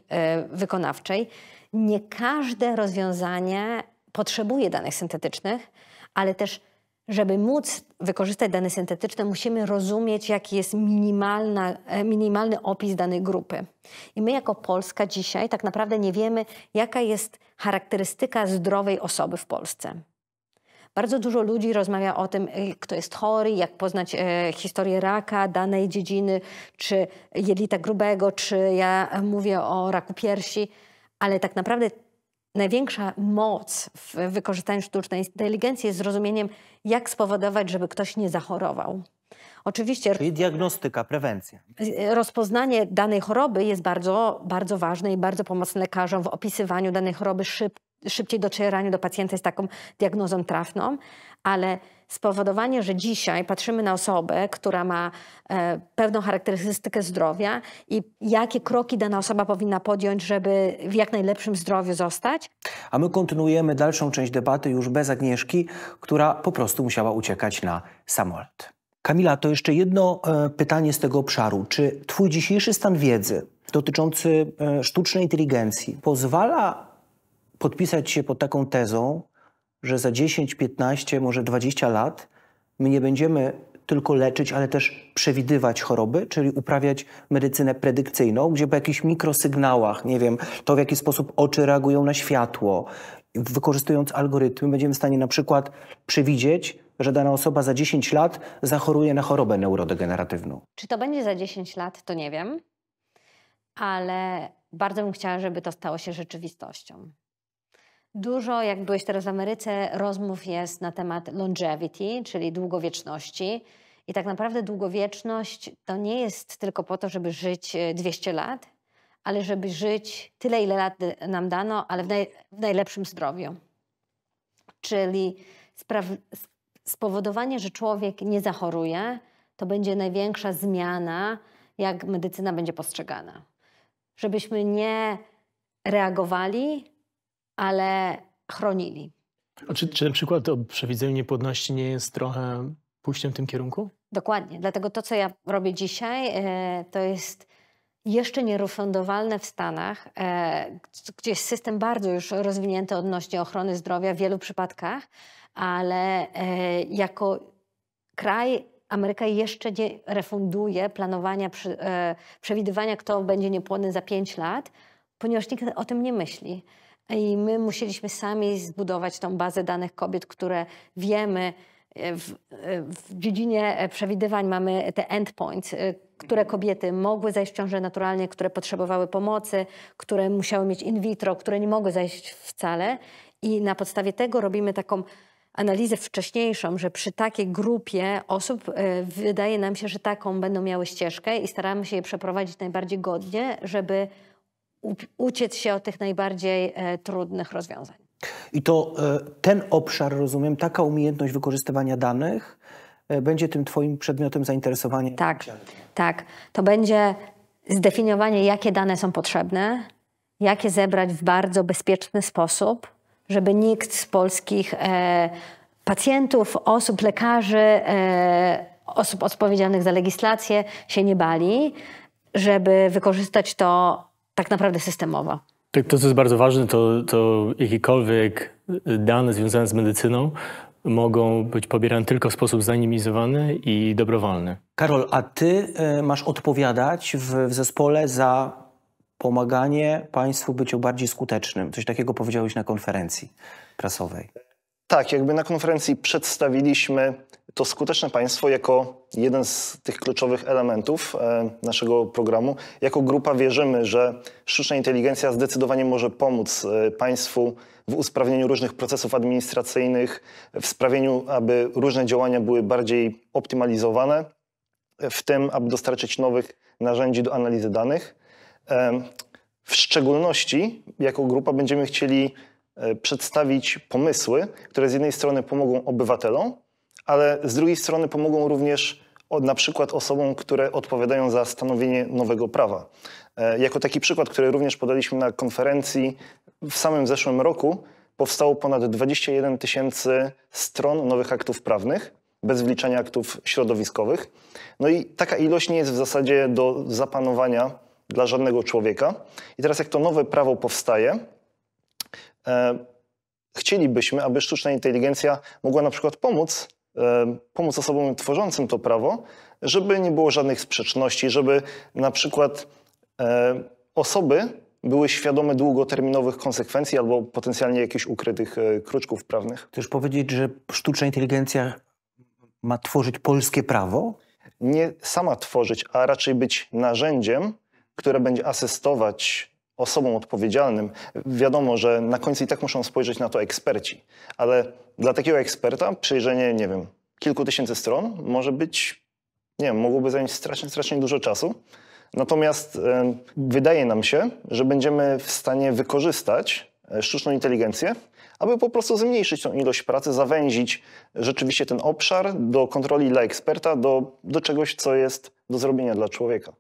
Speaker 4: wykonawczej. Nie każde rozwiązanie potrzebuje danych syntetycznych, ale też żeby móc wykorzystać dane syntetyczne, musimy rozumieć, jaki jest e, minimalny opis danej grupy. I my, jako Polska, dzisiaj tak naprawdę nie wiemy, jaka jest charakterystyka zdrowej osoby w Polsce. Bardzo dużo ludzi rozmawia o tym, e, kto jest chory, jak poznać e, historię raka danej dziedziny, czy jelita grubego, czy ja mówię o raku piersi, ale tak naprawdę największa moc w wykorzystaniu sztucznej inteligencji jest zrozumieniem, jak spowodować, żeby ktoś nie zachorował. Oczywiście.
Speaker 3: Czyli diagnostyka, prewencja.
Speaker 4: Rozpoznanie danej choroby jest bardzo, bardzo ważne i bardzo pomocne lekarzom w opisywaniu danej choroby, szyb, szybciej docieraniu do pacjenta z taką diagnozą trafną, ale spowodowanie, że dzisiaj patrzymy na osobę, która ma e, pewną charakterystykę zdrowia i jakie kroki dana osoba powinna podjąć, żeby w jak najlepszym zdrowiu zostać.
Speaker 3: A my kontynuujemy dalszą część debaty już bez Agnieszki, która po prostu musiała uciekać na samolot. Kamila, to jeszcze jedno e, pytanie z tego obszaru. Czy Twój dzisiejszy stan wiedzy dotyczący e, sztucznej inteligencji pozwala podpisać się pod taką tezą, że za 10, 15, może 20 lat my nie będziemy tylko leczyć, ale też przewidywać choroby, czyli uprawiać medycynę predykcyjną, gdzie po jakichś mikrosygnałach, nie wiem, to w jaki sposób oczy reagują na światło, wykorzystując algorytmy, będziemy w stanie na przykład przewidzieć, że dana osoba za 10 lat zachoruje na chorobę neurodegeneratywną.
Speaker 4: Czy to będzie za 10 lat, to nie wiem, ale bardzo bym chciała, żeby to stało się rzeczywistością. Dużo, jak byłeś teraz w Ameryce, rozmów jest na temat longevity, czyli długowieczności. I tak naprawdę długowieczność to nie jest tylko po to, żeby żyć 200 e, lat, ale żeby żyć tyle, ile lat nam dano, ale w, naj, w najlepszym zdrowiu. Czyli spowodowanie, że człowiek nie zachoruje, to będzie największa zmiana, jak medycyna będzie postrzegana. Żebyśmy nie reagowali ale chronili.
Speaker 1: A czy, czy na przykład to przewidzenie niepłodności nie jest trochę pójściem w tym kierunku?
Speaker 4: Dokładnie. Dlatego to, co ja robię dzisiaj, e, to jest jeszcze nierefundowalne w Stanach, e, gdzie jest system bardzo już rozwinięty odnośnie ochrony zdrowia w wielu przypadkach, ale e, jako kraj Ameryka jeszcze nie refunduje planowania, przewidywania, kto będzie niepłodny za 5 lat, ponieważ nikt o tym nie myśli. I my musieliśmy sami zbudować tą bazę danych kobiet, które wiemy, e, w, e, w, dziedzinie e, przewidywań mamy te endpoints, które mhm. kobiety mogły zajść w ciążę naturalnie, które potrzebowały pomocy, które musiały mieć in vitro, które nie mogły zajść wcale. I na podstawie tego robimy taką analizę wcześniejszą, że przy takiej grupie osób wydaje nam się, że taką będą miały ścieżkę i staramy się je przeprowadzić najbardziej godnie, żeby uciec się od tych najbardziej e, trudnych rozwiązań.
Speaker 3: I to e, ten obszar, rozumiem, taka umiejętność wykorzystywania danych e, będzie tym Twoim przedmiotem zainteresowania? Tak,
Speaker 4: tak. To będzie zdefiniowanie, jakie dane są potrzebne, jakie zebrać w bardzo bezpieczny sposób, żeby nikt z polskich e, pacjentów, osób, lekarzy, e, osób odpowiedzialnych za legislację się nie bali, żeby wykorzystać to tak naprawdę systemowa.
Speaker 1: Tak, to, co jest bardzo ważne, to, to jakiekolwiek dane związane z medycyną mogą być pobierane tylko w sposób zanimizowany i dobrowolny.
Speaker 3: Karol, a ty e, masz odpowiadać w, w zespole za pomaganie państwu o bardziej skutecznym. Coś takiego powiedziałeś na konferencji prasowej.
Speaker 5: Tak, jakby na konferencji przedstawiliśmy to skuteczne państwo jako jeden z tych kluczowych elementów e, naszego programu. Jako grupa wierzymy, że sztuczna inteligencja zdecydowanie może pomóc e, państwu w usprawnieniu różnych procesów administracyjnych, w sprawieniu, aby różne działania były bardziej optymalizowane, w tym, aby dostarczyć nowych narzędzi do analizy danych. E, w szczególności jako grupa będziemy chcieli przedstawić pomysły, które z jednej strony pomogą obywatelom, ale z drugiej strony pomogą również od, na przykład osobom, które odpowiadają za stanowienie nowego prawa. E, jako taki przykład, który również podaliśmy na konferencji w samym zeszłym roku, powstało ponad 21 tysięcy stron nowych aktów prawnych, bez wliczania aktów środowiskowych. No i taka ilość nie jest w zasadzie do zapanowania dla żadnego człowieka. I teraz jak to nowe prawo powstaje, e, chcielibyśmy, aby sztuczna inteligencja mogła na przykład pomóc pomóc osobom tworzącym to prawo, żeby nie było żadnych sprzeczności, żeby na przykład osoby były świadome długoterminowych konsekwencji albo potencjalnie jakichś ukrytych e, kruczków prawnych.
Speaker 3: Chcesz powiedzieć, że sztuczna inteligencja ma tworzyć polskie prawo? Nie sama tworzyć,
Speaker 5: a raczej być narzędziem, które będzie asystować osobom odpowiedzialnym. Wiadomo, że na końcu i tak muszą spojrzeć na to eksperci, ale dla takiego eksperta przejrzenie, nie wiem, kilku tysięcy stron może być, nie wiem, mogłoby zająć strasznie, strasznie dużo czasu. Natomiast e, wydaje nam się, że będziemy w stanie wykorzystać e, sztuczną inteligencję, aby po prostu zmniejszyć tą ilość pracy, zawęzić rzeczywiście ten obszar do kontroli dla eksperta, do, do czegoś, co jest do zrobienia dla człowieka.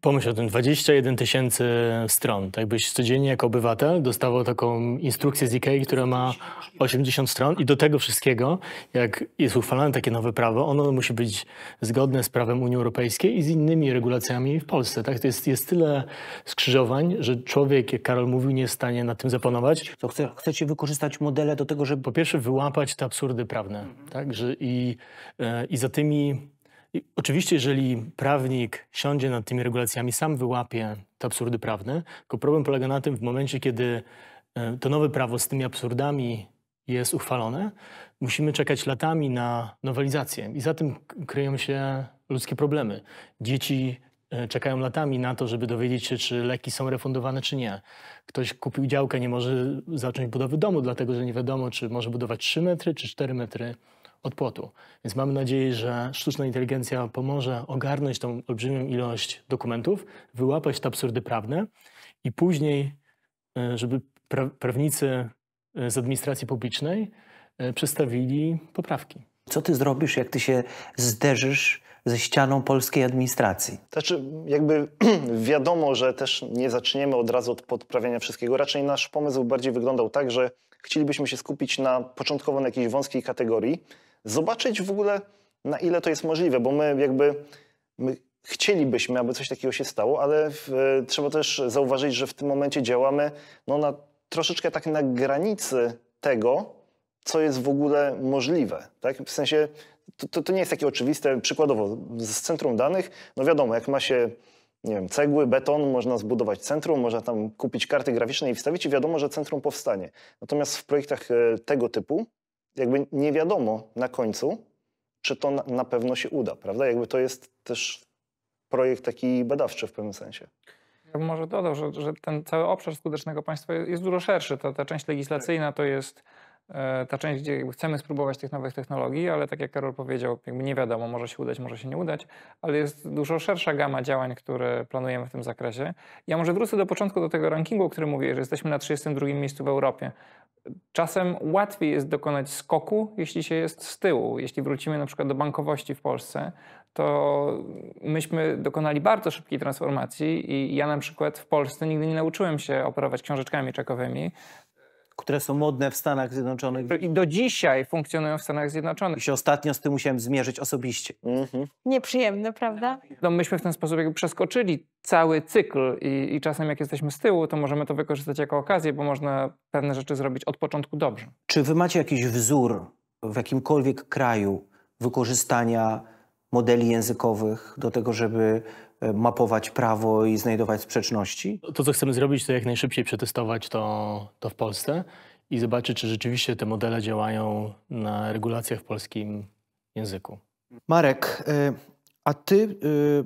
Speaker 1: Pomyśl o tym, 21 tysięcy stron. Tak byś codziennie jako obywatel dostawał taką instrukcję z IKEA, która ma 80 stron i do tego wszystkiego, jak jest uchwalane takie nowe prawo, ono musi być zgodne z prawem Unii Europejskiej i z innymi regulacjami w Polsce. Tak? To jest, jest tyle skrzyżowań, że człowiek, jak Karol mówił, nie jest w stanie nad tym zapanować. To chce, chcecie wykorzystać modele do tego, żeby... Po pierwsze wyłapać te absurdy prawne, mhm. tak? że i, e, i za tymi i oczywiście, jeżeli prawnik siądzie nad tymi regulacjami, sam wyłapie te absurdy prawne, tylko problem polega na tym, w momencie, kiedy e, to nowe prawo z tymi absurdami jest uchwalone, musimy czekać latami na nowelizację. I za tym kryją się ludzkie problemy. Dzieci e, czekają latami na to, żeby dowiedzieć się, czy leki są refundowane, czy nie. Ktoś kupił działkę, nie może zacząć budowy domu, dlatego że nie wiadomo, czy może budować 3 metry, czy 4 metry od płotu. Więc mamy nadzieję, że sztuczna inteligencja pomoże ogarnąć tą olbrzymią ilość dokumentów, wyłapać te absurdy prawne i później, e, żeby pra prawnicy e, z administracji publicznej e, przedstawili poprawki.
Speaker 3: Co ty zrobisz, jak ty się zderzysz ze ścianą polskiej administracji?
Speaker 5: Znaczy, jakby wiadomo, że też nie zaczniemy od razu od podprawiania wszystkiego. Raczej nasz pomysł bardziej wyglądał tak, że chcielibyśmy się skupić na początkowo na jakiejś wąskiej kategorii, zobaczyć w ogóle, na ile to jest możliwe, bo my jakby my chcielibyśmy, aby coś takiego się stało, ale w, trzeba też zauważyć, że w tym momencie działamy no, na, troszeczkę tak na granicy tego, co jest w ogóle możliwe. Tak? W sensie to, to, to nie jest takie oczywiste. Przykładowo z centrum danych, no wiadomo, jak ma się nie wiem, cegły, beton, można zbudować centrum, można tam kupić karty graficzne i wstawić i wiadomo, że centrum powstanie. Natomiast w projektach e, tego typu jakby nie wiadomo na końcu, czy to na, pewno się uda, prawda? Jakby to jest też projekt taki badawczy w pewnym sensie.
Speaker 2: Ja bym może dodał, że, że ten cały obszar skutecznego państwa jest, jest dużo szerszy. Ta, ta część legislacyjna to jest E, ta część, gdzie chcemy spróbować tych nowych technologii, ale tak jak Karol powiedział, nie wiadomo, może się udać, może się nie udać, ale jest dużo szersza gama działań, które planujemy w tym zakresie. Ja może wrócę do początku do tego rankingu, o którym mówię, że jesteśmy na 32 miejscu w Europie. Czasem łatwiej jest dokonać skoku, jeśli się jest z tyłu. Jeśli wrócimy na przykład do bankowości w Polsce, to myśmy dokonali bardzo szybkiej transformacji i ja na przykład w Polsce nigdy nie nauczyłem się operować książeczkami czekowymi, które są modne w Stanach Zjednoczonych. I do dzisiaj funkcjonują w Stanach Zjednoczonych. I się ostatnio z tym musiałem zmierzyć osobiście. Mhm.
Speaker 4: Nieprzyjemne, prawda?
Speaker 2: No myśmy w ten sposób jakby przeskoczyli cały cykl i, i czasem jak jesteśmy z tyłu, to możemy to wykorzystać jako okazję, bo można pewne rzeczy zrobić od początku dobrze.
Speaker 3: Czy wy macie jakiś wzór w jakimkolwiek kraju wykorzystania modeli językowych do tego, żeby e, mapować prawo i znajdować sprzeczności?
Speaker 1: To, co chcemy zrobić, to jak najszybciej przetestować to, to w Polsce i zobaczyć, czy rzeczywiście te modele działają na regulacjach w polskim języku.
Speaker 3: Marek, e, a ty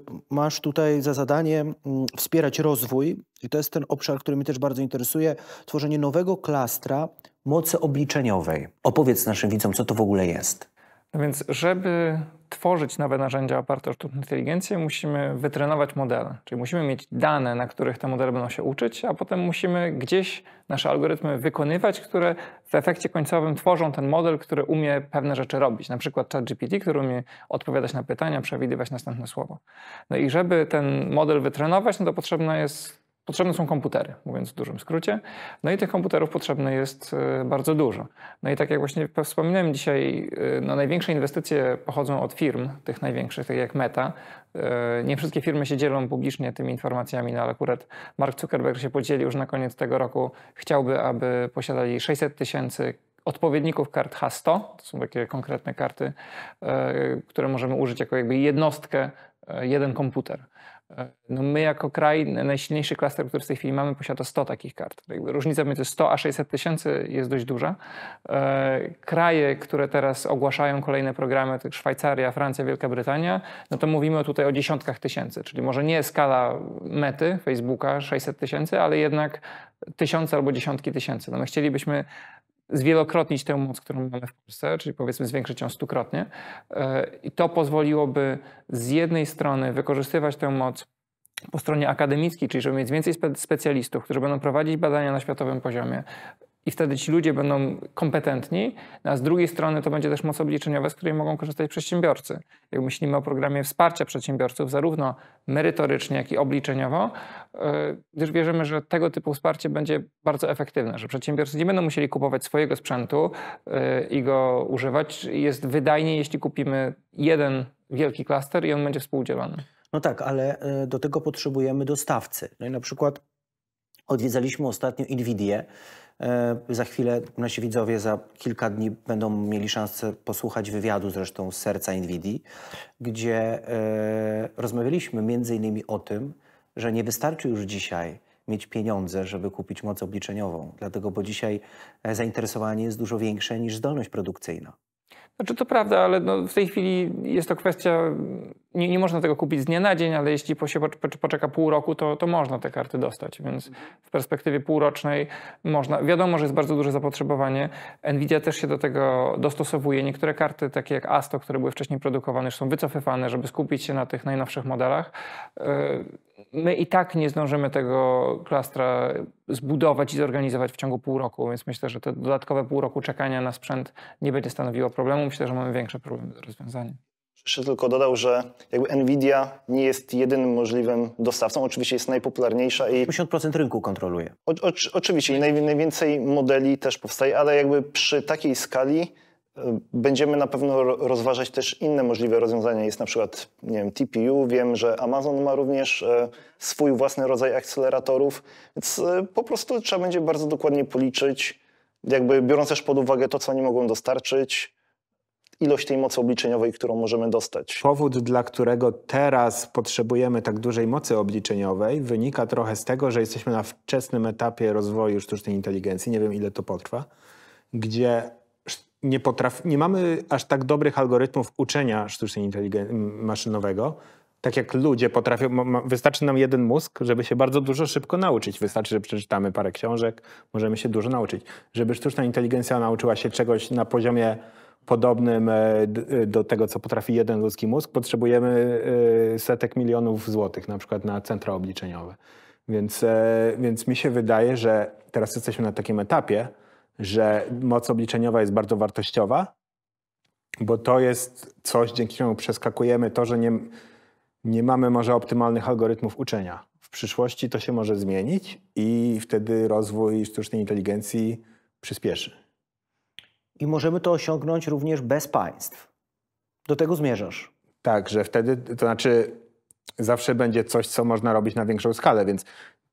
Speaker 3: e, masz tutaj za zadanie mm, wspierać rozwój, i to jest ten obszar, który mnie też bardzo interesuje, tworzenie nowego klastra mocy obliczeniowej. Opowiedz naszym widzom, co to w ogóle jest.
Speaker 2: No więc, żeby tworzyć nowe narzędzia oparte o sztuczną inteligencję, musimy wytrenować modele. Czyli musimy mieć dane, na których te modele będą się uczyć, a potem musimy gdzieś nasze algorytmy wykonywać, które w efekcie końcowym tworzą ten model, który umie pewne rzeczy robić. Na przykład ChatGPT, który umie odpowiadać na pytania, przewidywać następne słowo. No i żeby ten model wytrenować, no to potrzebna jest Potrzebne są komputery, mówiąc w dużym skrócie. No i tych komputerów potrzebne jest e, bardzo dużo. No i tak jak właśnie wspominałem dzisiaj, e, no największe inwestycje pochodzą od firm, tych największych, takich jak Meta. E, nie wszystkie firmy się dzielą publicznie tymi informacjami, no ale akurat Mark Zuckerberg się podzielił już na koniec tego roku. Chciałby, aby posiadali 600 tysięcy odpowiedników kart H100. To są takie konkretne karty, które możemy użyć jako jakby jednostkę, jeden komputer. No my jako kraj, najsilniejszy klaster, który w tej chwili mamy, posiada 100 takich kart. Różnica między 100 a 600 tysięcy jest dość duża. E, kraje, które teraz ogłaszają kolejne programy, tak Szwajcaria, Francja, Wielka Brytania, no to mówimy tutaj o dziesiątkach tysięcy, czyli może nie skala mety Facebooka 600 tysięcy, ale jednak tysiące albo dziesiątki tysięcy. No my chcielibyśmy zwielokrotnić tę moc, którą mamy w Polsce, czyli powiedzmy zwiększyć ją stukrotnie. E, I to pozwoliłoby z jednej strony wykorzystywać tę moc po stronie akademickiej, czyli żeby mieć więcej specjalistów, którzy będą prowadzić badania na światowym poziomie, i wtedy ci ludzie będą kompetentni, no a z drugiej strony to będzie też moc obliczeniowa, z której mogą korzystać przedsiębiorcy. Jak myślimy o programie wsparcia przedsiębiorców, zarówno merytorycznie, jak i obliczeniowo, gdyż yy, wierzymy, że tego typu wsparcie będzie bardzo efektywne, że przedsiębiorcy nie będą musieli kupować swojego sprzętu yy, i go używać. Jest wydajniej, jeśli kupimy jeden wielki klaster i on będzie współdzielony.
Speaker 3: No tak, ale yy, do tego potrzebujemy dostawcy. No i na przykład odwiedzaliśmy ostatnio NVIDIA. E, za chwilę nasi widzowie za kilka dni będą mieli szansę posłuchać wywiadu zresztą z serca Nvidii, gdzie e, rozmawialiśmy między innymi o tym, że nie wystarczy już dzisiaj mieć pieniądze, żeby kupić moc obliczeniową, dlatego bo dzisiaj e, zainteresowanie jest dużo większe niż zdolność produkcyjna.
Speaker 2: Znaczy to prawda, ale no w tej chwili jest to kwestia, nie, nie można tego kupić z dnia na dzień, ale jeśli się poczeka pół roku, to, to można te karty dostać, więc w perspektywie półrocznej można. Wiadomo, że jest bardzo duże zapotrzebowanie. Nvidia też się do tego dostosowuje. Niektóre karty, takie jak Asto, które były wcześniej produkowane, już są wycofywane, żeby skupić się na tych najnowszych modelach. E, my i tak nie zdążymy tego klastra zbudować i zorganizować w ciągu pół roku, więc myślę, że te dodatkowe pół roku czekania na sprzęt nie będzie stanowiło problemu. Myślę, że mamy większe problemy do rozwiązania.
Speaker 5: Jeszcze tylko dodał, że jakby Nvidia nie jest jedynym możliwym dostawcą. Oczywiście jest najpopularniejsza i.
Speaker 2: 80% rynku
Speaker 5: kontroluje. O, o, oczywiście i najwięcej modeli też powstaje, ale jakby przy takiej skali Będziemy na pewno rozważać też inne możliwe rozwiązania. Jest na przykład nie wiem, TPU, wiem, że Amazon ma również e, swój własny rodzaj akceleratorów, więc e, po prostu trzeba będzie bardzo dokładnie policzyć, jakby biorąc też pod uwagę to, co oni mogą dostarczyć,
Speaker 6: ilość tej mocy obliczeniowej, którą możemy dostać. Powód, dla którego teraz potrzebujemy tak dużej mocy obliczeniowej, wynika trochę z tego, że jesteśmy na wczesnym etapie rozwoju sztucznej inteligencji. Nie wiem, ile to potrwa, gdzie nie, potraf, nie mamy aż tak dobrych algorytmów uczenia sztucznej inteligencji maszynowego, tak jak ludzie potrafią, wystarczy nam jeden mózg, żeby się bardzo dużo szybko nauczyć. Wystarczy, że przeczytamy parę książek, możemy się dużo nauczyć. Żeby sztuczna inteligencja nauczyła się czegoś na poziomie podobnym e, e, do tego, co potrafi jeden ludzki mózg, potrzebujemy e, setek milionów złotych, na przykład na centra obliczeniowe. Więc, więc mi się wydaje, że teraz jesteśmy na takim etapie, że moc obliczeniowa jest bardzo wartościowa, bo to jest coś, dzięki czemu przeskakujemy to, że nie, nie mamy może optymalnych algorytmów uczenia. W przyszłości to się może zmienić i wtedy rozwój sztucznej inteligencji przyspieszy. I możemy to osiągnąć również bez państw. Do tego zmierzasz. Tak, że wtedy, to znaczy zawsze będzie coś, co można robić na większą skalę, więc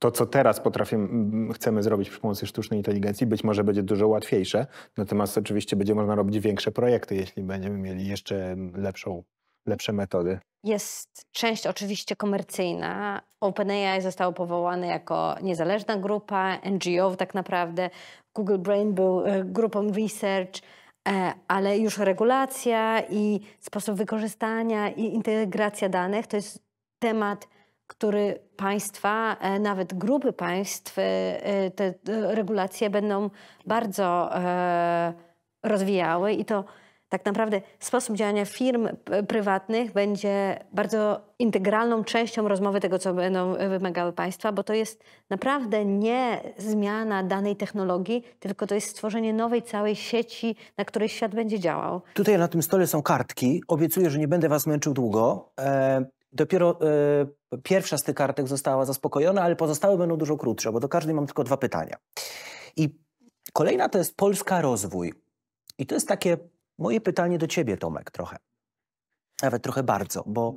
Speaker 6: to, co teraz potrafimy, chcemy zrobić przy pomocy sztucznej inteligencji, być może będzie dużo łatwiejsze. Natomiast oczywiście będzie można robić większe projekty, jeśli będziemy mieli jeszcze lepszą, lepsze metody.
Speaker 4: Jest część oczywiście komercyjna. OpenAI zostało powołane jako niezależna grupa, NGO tak naprawdę. Google Brain był e, grupą research e, ale już regulacja i sposób wykorzystania i integracja danych to jest temat który państwa, e, nawet grupy państw, e, e, te regulacje będą bardzo rozwijały i to tak naprawdę sposób działania firm prywatnych będzie bardzo integralną częścią rozmowy tego, co będą wymagały państwa, bo to jest naprawdę nie zmiana danej technologii, tylko to jest stworzenie nowej całej sieci, na której świat będzie działał.
Speaker 3: Tutaj na tym stole są kartki. Obiecuję, że nie będę was męczył długo. Dopiero y, pierwsza z tych kartek została zaspokojona, ale pozostałe będą dużo krótsze, bo do każdej mam tylko dwa pytania. I kolejna to jest Polska Rozwój. I to jest takie moje pytanie do ciebie, Tomek, trochę. Nawet trochę bardzo, bo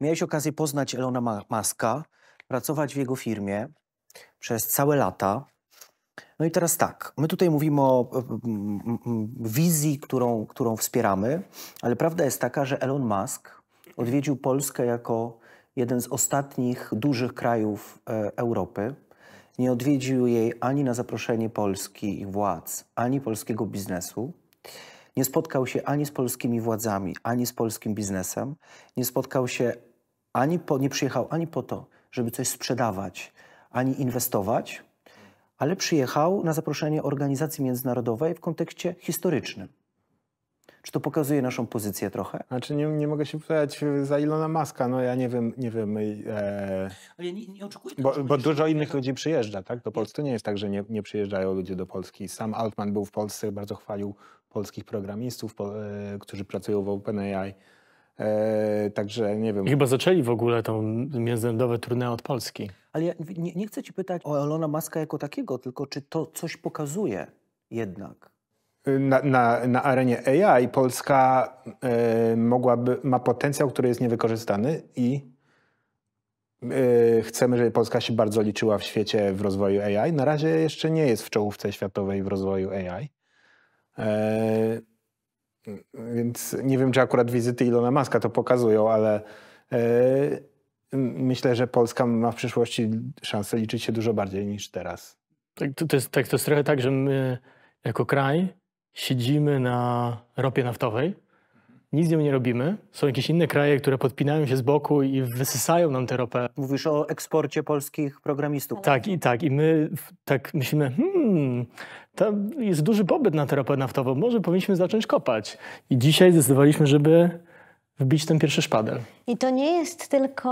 Speaker 3: miałeś okazję poznać Elona Maska, pracować w jego firmie przez całe lata. No i teraz tak, my tutaj mówimy o wizji, którą, którą wspieramy, ale prawda jest taka, że Elon Musk odwiedził Polskę jako jeden z ostatnich dużych krajów e, Europy. Nie odwiedził jej ani na zaproszenie Polski i władz, ani polskiego biznesu. Nie spotkał się ani z polskimi władzami, ani z polskim biznesem. Nie spotkał się ani po, nie przyjechał ani po to, żeby coś sprzedawać, ani inwestować, ale przyjechał na
Speaker 6: zaproszenie organizacji międzynarodowej w kontekście historycznym. Czy to pokazuje naszą pozycję trochę? Znaczy nie, nie mogę się pytać e, za Ilona Maska, no ja nie wiem, nie wiem. E... Ale ja nie, nie oczekuję Bo, tego, bo dużo innych tak. ludzi przyjeżdża, tak? Do Polski to nie jest tak, że nie, nie przyjeżdżają ludzie do Polski. Sam Altman był w Polsce, bardzo chwalił polskich programistów, po, e, którzy
Speaker 1: pracują w OpenAI.
Speaker 6: E, także nie
Speaker 3: wiem. chyba
Speaker 1: zaczęli w ogóle tą międzynarodowe turnę od Polski.
Speaker 3: Ale ja nie, nie chcę ci pytać o Elona Maska jako takiego, tylko czy to coś
Speaker 6: pokazuje
Speaker 3: jednak?
Speaker 6: na, na, na arenie AI Polska y, mogłaby, ma potencjał, który jest niewykorzystany i y, chcemy, żeby Polska się bardzo liczyła w świecie w rozwoju AI. Na razie jeszcze nie jest w czołówce światowej w rozwoju AI. Y, e, więc nie wiem, czy akurat wizyty Ilona Maska to pokazują, ale myślę, że Polska ma w przyszłości szansę liczyć się dużo bardziej niż teraz.
Speaker 1: Tak, to, jest, tak, to jest trochę tak, że my jako kraj siedzimy na ropie naftowej, nic z nią nie robimy. Są jakieś inne kraje, które podpinają się z boku i wysysają nam tę ropę. Mówisz o eksporcie polskich programistów. Tak, i tak. I my tak myślimy, hmm, tam jest duży popyt na tę ropę naftową, może powinniśmy zacząć kopać. I dzisiaj zdecydowaliśmy, żeby wbić ten pierwszy szpadel.
Speaker 4: I to nie jest tylko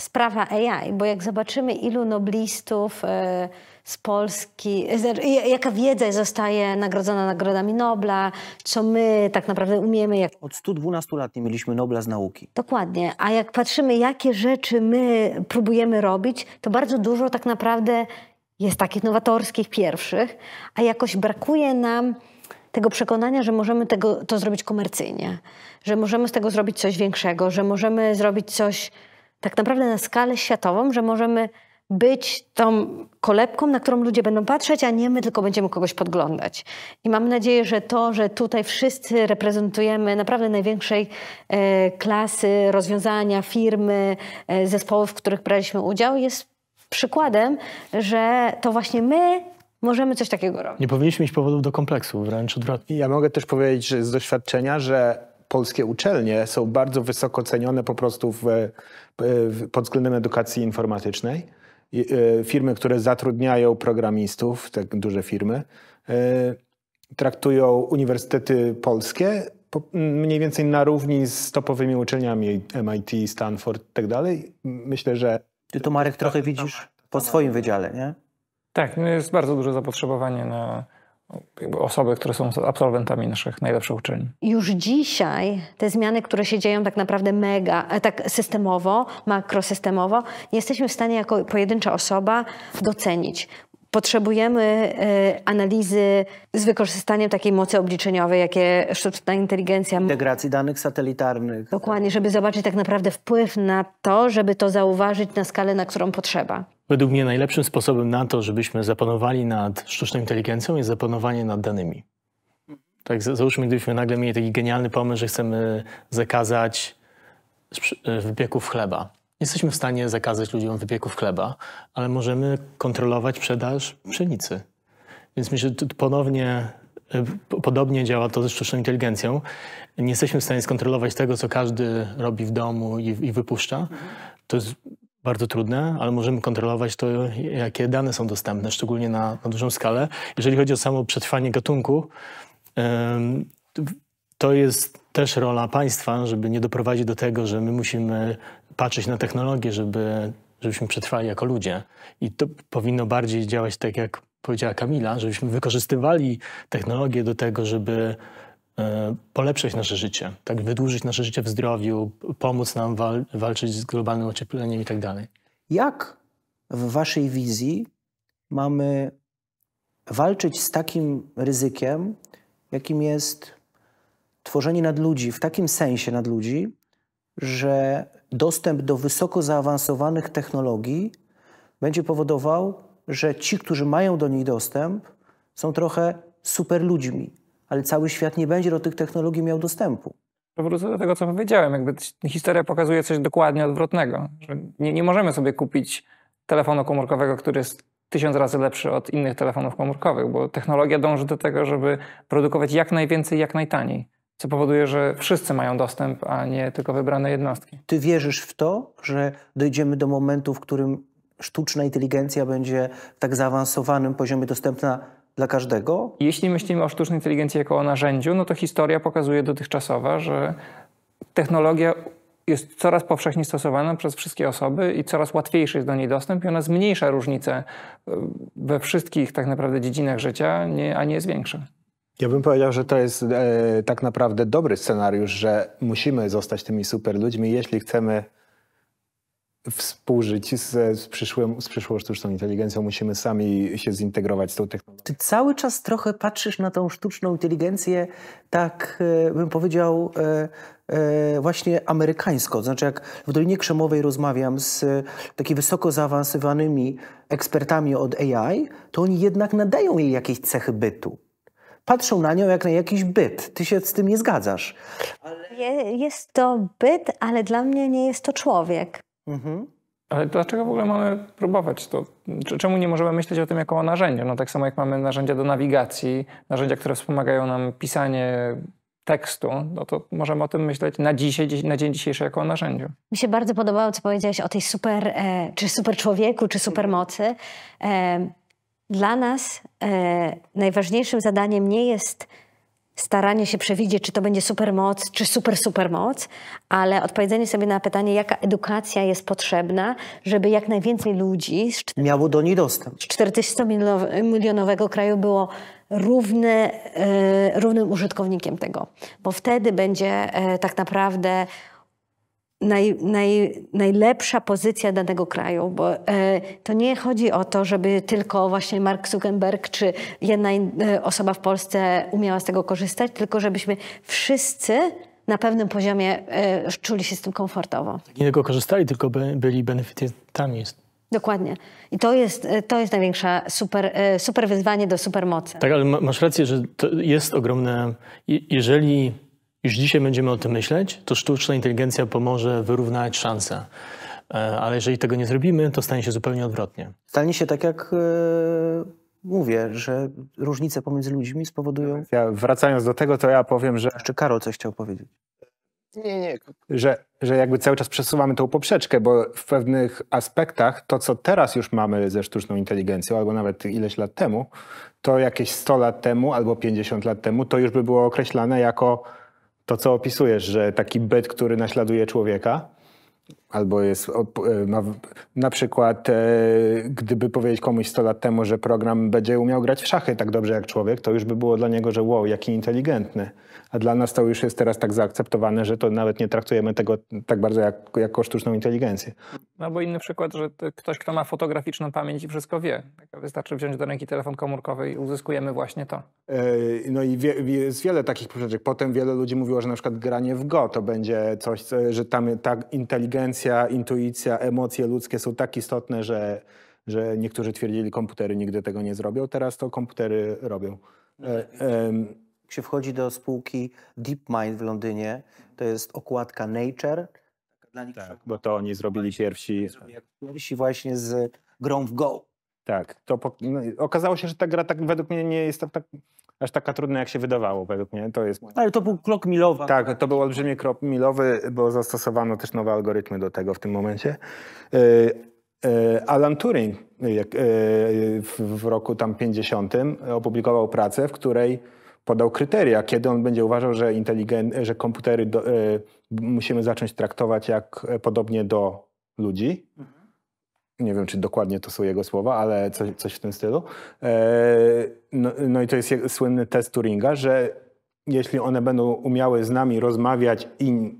Speaker 4: sprawa AI, bo jak zobaczymy, ilu noblistów e, z Polski, znaczy, jaka wiedza zostaje nagrodzona nagrodami Nobla, co my tak naprawdę umiemy. Jak...
Speaker 3: Od 112 lat nie mieliśmy Nobla z nauki.
Speaker 4: Dokładnie, a jak patrzymy, jakie rzeczy my próbujemy robić, to bardzo dużo tak naprawdę jest takich nowatorskich pierwszych, a jakoś brakuje nam tego przekonania, że możemy tego, to zrobić komercyjnie, że możemy z tego zrobić coś większego, że możemy zrobić coś tak naprawdę na skalę światową, że możemy być tą kolebką, na którą ludzie będą patrzeć, a nie my tylko będziemy kogoś podglądać. I mam nadzieję, że to, że tutaj wszyscy reprezentujemy naprawdę największej e, klasy rozwiązania, firmy, e, w których braliśmy udział, jest przykładem, że to właśnie my możemy coś takiego robić.
Speaker 6: Nie powinniśmy mieć powodów do kompleksu, wręcz odwrotnie. Ja mogę też powiedzieć z doświadczenia, że polskie uczelnie są bardzo wysoko cenione po prostu w pod względem edukacji informatycznej. E, firmy, które zatrudniają programistów, te duże firmy, e, traktują uniwersytety polskie mniej więcej na równi z topowymi uczelniami MIT, Stanford i tak dalej. Myślę, że... Ty to Marek trochę widzisz po swoim wydziale, nie?
Speaker 2: Tak, no jest bardzo duże zapotrzebowanie na osoby, które są absolwentami naszych najlepszych uczelni.
Speaker 4: Już dzisiaj te zmiany, które się dzieją tak naprawdę mega, e, tak systemowo, makrosystemowo, nie jesteśmy w stanie jako pojedyncza osoba docenić potrzebujemy y, analizy z wykorzystaniem takiej mocy obliczeniowej, jakie sztuczna inteligencja...
Speaker 3: Integracji danych satelitarnych.
Speaker 4: Dokładnie, żeby zobaczyć tak naprawdę wpływ na to, żeby to zauważyć na skalę, na którą potrzeba.
Speaker 1: Według mnie najlepszym sposobem na to, żebyśmy zapanowali nad sztuczną inteligencją jest zapanowanie nad danymi. Tak, załóżmy, gdybyśmy nagle mieli taki genialny pomysł, że chcemy zakazać e, wypieków chleba jesteśmy w stanie zakazać ludziom wypieków chleba, ale możemy kontrolować sprzedaż pszenicy. Więc myślę, że ponownie e, Podobnie działa to ze sztuczną inteligencją. Nie jesteśmy w stanie skontrolować tego, co każdy robi w domu i, i wypuszcza. To jest bardzo trudne, ale możemy kontrolować to, jakie dane są dostępne, szczególnie na, na dużą skalę. Jeżeli chodzi o samo przetrwanie gatunku, to jest też rola państwa, żeby nie doprowadzić do tego, że my musimy patrzeć na technologię, żeby, żebyśmy przetrwali jako ludzie. I to powinno bardziej działać tak, jak powiedziała Kamila, żebyśmy wykorzystywali technologię do tego, żeby e, polepszać nasze życie, tak wydłużyć nasze życie w zdrowiu, pomóc nam wal walczyć z globalnym ociepleniem i tak dalej. Jak w waszej wizji mamy
Speaker 3: walczyć z takim ryzykiem, jakim jest tworzenie nadludzi, w takim sensie nadludzi, że dostęp do wysoko zaawansowanych technologii będzie powodował, że ci, którzy mają do niej dostęp, są trochę super ludźmi, ale cały świat nie będzie do tych technologii miał dostępu.
Speaker 2: Wrócę do tego, co powiedziałem. Jakby historia pokazuje coś dokładnie odwrotnego. Że nie, nie możemy sobie kupić telefonu komórkowego, który jest tysiąc razy lepszy od innych telefonów komórkowych, bo technologia dąży do tego, żeby produkować jak najwięcej, jak najtaniej co powoduje, że wszyscy mają dostęp, a nie tylko wybrane jednostki. Ty wierzysz w to, że dojdziemy do
Speaker 3: momentu, w którym sztuczna inteligencja będzie w tak zaawansowanym poziomie dostępna
Speaker 2: dla każdego? Jeśli myślimy o sztucznej inteligencji jako o narzędziu, no to historia pokazuje dotychczasowa, że technologia jest coraz powszechniej stosowana przez wszystkie osoby i coraz łatwiejszy jest do niej dostęp i ona zmniejsza różnice e, we wszystkich tak naprawdę dziedzinach życia, nie, a nie jest większa.
Speaker 6: Ja bym powiedział, że to jest e, tak naprawdę dobry scenariusz, że musimy zostać tymi super ludźmi, jeśli chcemy współżyć z, z, przyszłym, z przyszłą sztuczną inteligencją. Musimy sami się zintegrować z tą technologią. Ty cały czas trochę patrzysz na tą sztuczną inteligencję, tak e, bym powiedział,
Speaker 3: e, e, właśnie amerykańsko. Znaczy jak w Dolinie Krzemowej rozmawiam z takimi wysoko zaawansowanymi ekspertami od AI, to oni jednak nadają jej jakieś cechy bytu patrzą na nią jak na jakiś byt. Ty się z tym nie zgadzasz.
Speaker 4: Ale... Jest to byt, ale dla mnie nie jest to człowiek. Mhm.
Speaker 2: Ale dlaczego w ogóle mamy próbować to? Czemu nie możemy myśleć o tym jako o narzędziu? No tak samo jak mamy narzędzia do nawigacji, narzędzia, które wspomagają nam pisanie tekstu, no to możemy o tym myśleć na dzisiaj, na dzień dzisiejszy jako o narzędziu.
Speaker 4: Mi się bardzo podobało, co powiedziałeś o tej super, e, czy super człowieku, czy super mocy. E, dla nas e, najważniejszym zadaniem nie jest staranie się przewidzieć, czy to będzie supermoc, czy super supermoc, ale odpowiedzenie sobie na pytanie, jaka edukacja jest potrzebna, żeby jak najwięcej ludzi z
Speaker 3: miało do niej dostęp.
Speaker 4: Z 40-milionowego kraju było równy, e, równym użytkownikiem tego, bo wtedy będzie e, tak naprawdę naj, naj, najlepsza pozycja danego kraju, bo e, to nie chodzi o to, żeby tylko właśnie Mark Zuckerberg czy jedna e, osoba w Polsce umiała z tego korzystać, tylko żebyśmy wszyscy na pewnym poziomie e, czuli się z tym komfortowo.
Speaker 1: Nie tylko korzystali, tylko by, byli beneficjentami.
Speaker 4: Dokładnie. I to jest, e, to jest największe super, e, super wyzwanie do supermocy.
Speaker 1: Tak, ale masz rację, że to jest ogromne. jeżeli już dzisiaj będziemy o tym myśleć, to sztuczna inteligencja pomoże wyrównać szanse. E, ale jeżeli tego nie zrobimy, to stanie się zupełnie odwrotnie.
Speaker 3: Stanie się tak, jak e, mówię, że
Speaker 6: różnice pomiędzy ludźmi spowodują. Ja wracając do tego, to ja powiem, że. Jeszcze Karol coś chciał powiedzieć. Nie, nie. Że, że jakby cały czas przesuwamy tą poprzeczkę, bo w pewnych aspektach to, co teraz już mamy ze sztuczną inteligencją, albo nawet ileś lat temu, to jakieś 100 lat temu albo 50 lat temu, to już by było określane jako to, co opisujesz, że taki byt, który naśladuje człowieka, Albo jest ma, e, na przykład, e, gdyby powiedzieć komuś 100 lat temu, że program będzie umiał grać w szachy tak dobrze jak człowiek, to już by było dla niego, że wow, jaki inteligentny. A dla nas to już jest teraz tak zaakceptowane, że to nawet nie traktujemy tego tak bardzo jak, jako sztuczną inteligencję.
Speaker 2: Albo no inny przykład, że ktoś, kto ma fotograficzną pamięć i wszystko wie. Tak, wystarczy wziąć do ręki telefon komórkowy i uzyskujemy właśnie to.
Speaker 6: E, no i wie, jest wiele takich przyczyn. Potem wiele ludzi mówiło, że na przykład granie w go to będzie coś, że tam ta inteligencja inteligencja, intuicja, emocje ludzkie są tak istotne, że, że niektórzy twierdzili, komputery nigdy tego nie zrobią. Teraz to komputery robią. E, e, jak się wchodzi do spółki DeepMind w Londynie,
Speaker 3: to jest okładka Nature.
Speaker 6: Dla nich tak, bo to oni zrobili pierwsi. Pierwsi właśnie z grą w Go. Tak, to po, no, okazało się, że ta gra tak według mnie nie jest tak, tak aż taka trudna, jak się wydawało, według mnie. To jest... Ale to był krok milowy. Tak, to był olbrzymi krok milowy, bo zastosowano też nowe algorytmy do tego w tym momencie. E, e, Alan Turing e, w roku tam 50 opublikował pracę, w której podał kryteria, kiedy on będzie uważał, że, inteligent, że komputery do, musimy zacząć traktować jak podobnie do ludzi. Mhm nie wiem, czy dokładnie to są jego słowa, ale coś, coś w tym stylu. E, no, no, i to jest słynny test Turinga, że jeśli one będą umiały z nami rozmawiać i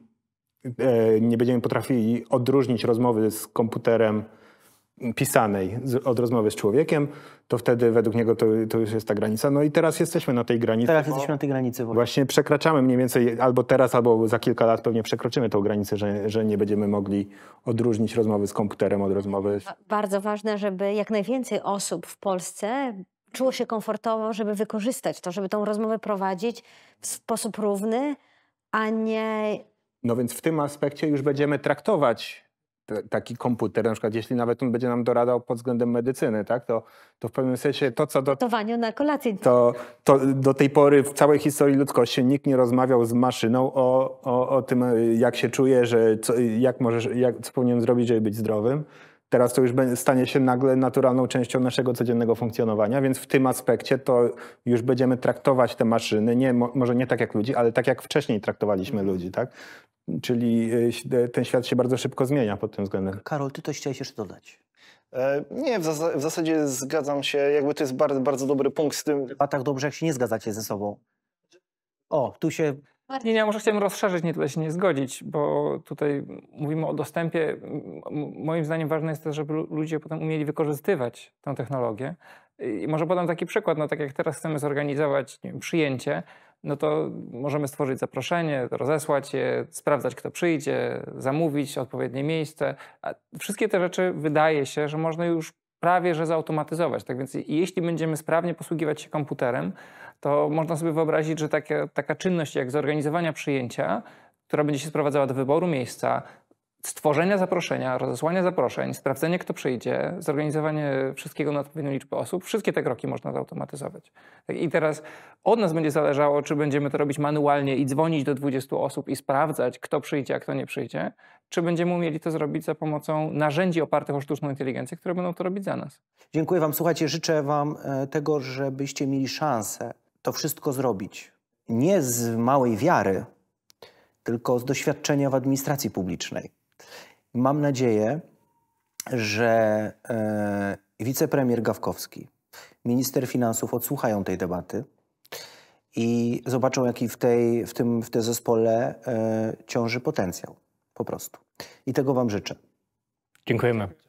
Speaker 6: e, nie będziemy potrafili odróżnić rozmowy z komputerem pisanej z, od rozmowy z człowiekiem, to wtedy według niego to, to, już jest ta granica. No i teraz jesteśmy na tej granicy. Teraz jesteśmy na tej granicy. Właśnie. właśnie przekraczamy mniej więcej albo teraz, albo za kilka lat pewnie przekroczymy tą granicę, że, że nie będziemy mogli odróżnić rozmowy z komputerem od rozmowy.
Speaker 4: Bardzo ważne, żeby jak najwięcej osób w Polsce czuło się komfortowo, żeby wykorzystać to, żeby tą rozmowę prowadzić w sposób równy, a nie...
Speaker 6: No więc w tym aspekcie już będziemy traktować taki komputer, na przykład jeśli nawet on będzie nam doradał pod względem medycyny, tak, to, to w pewnym sensie to, co do... na kolację. To, to do tej pory w całej historii ludzkości nikt nie rozmawiał z maszyną o, o, o tym, jak się czuje, że co, jak możesz, jak, co powinien zrobić, żeby być zdrowym. Teraz to już stanie się nagle naturalną częścią naszego codziennego funkcjonowania, więc w tym aspekcie to już będziemy traktować te maszyny, nie, może nie tak jak ludzi, ale tak jak wcześniej traktowaliśmy mhm. ludzi, tak? Czyli e, e, ten świat się bardzo szybko zmienia pod tym względem. Karol, ty to chciałeś jeszcze dodać.
Speaker 5: E, nie, w, zas w, zasadzie zgadzam się. Jakby to jest bardzo, bardzo dobry punkt z
Speaker 3: tym. A tak dobrze, jak się nie zgadzacie ze sobą. O, tu się.
Speaker 2: Nie, nie, może chciałem rozszerzyć, nie tyle się nie zgodzić, bo tutaj mówimy o dostępie. Moim zdaniem ważne jest to, żeby ludzie potem umieli wykorzystywać tę technologię. I może podam taki przykład, no tak jak teraz chcemy zorganizować wiem, przyjęcie, no to możemy stworzyć zaproszenie, rozesłać je, sprawdzać kto przyjdzie, zamówić odpowiednie miejsce. A wszystkie te rzeczy wydaje się, że można już prawie że zautomatyzować. Tak więc jeśli będziemy sprawnie posługiwać się komputerem, to można sobie wyobrazić, że taka, taka czynność jak zorganizowania przyjęcia, która będzie się sprowadzała do wyboru miejsca, stworzenia zaproszenia, rozesłania zaproszeń, sprawdzenie kto przyjdzie, zorganizowanie wszystkiego na odpowiednią liczbę osób, wszystkie te kroki można zautomatyzować. Tak, I teraz od nas będzie zależało, czy będziemy to robić manualnie i dzwonić do 20 osób i sprawdzać kto przyjdzie, a kto nie przyjdzie, czy będziemy umieli to zrobić za pomocą narzędzi opartych o sztuczną inteligencję, które będą to robić za nas.
Speaker 3: Dziękuję Wam. Słuchajcie, życzę Wam e, tego, żebyście mieli szansę to wszystko zrobić. Nie z małej wiary, tylko z doświadczenia w administracji publicznej. Mam nadzieję, że e, wicepremier Gawkowski, minister finansów odsłuchają tej debaty i zobaczą, jaki w, tej, w, tym, w tym zespole e, ciąży potencjał. Po prostu. I tego Wam życzę.
Speaker 1: Dziękujemy.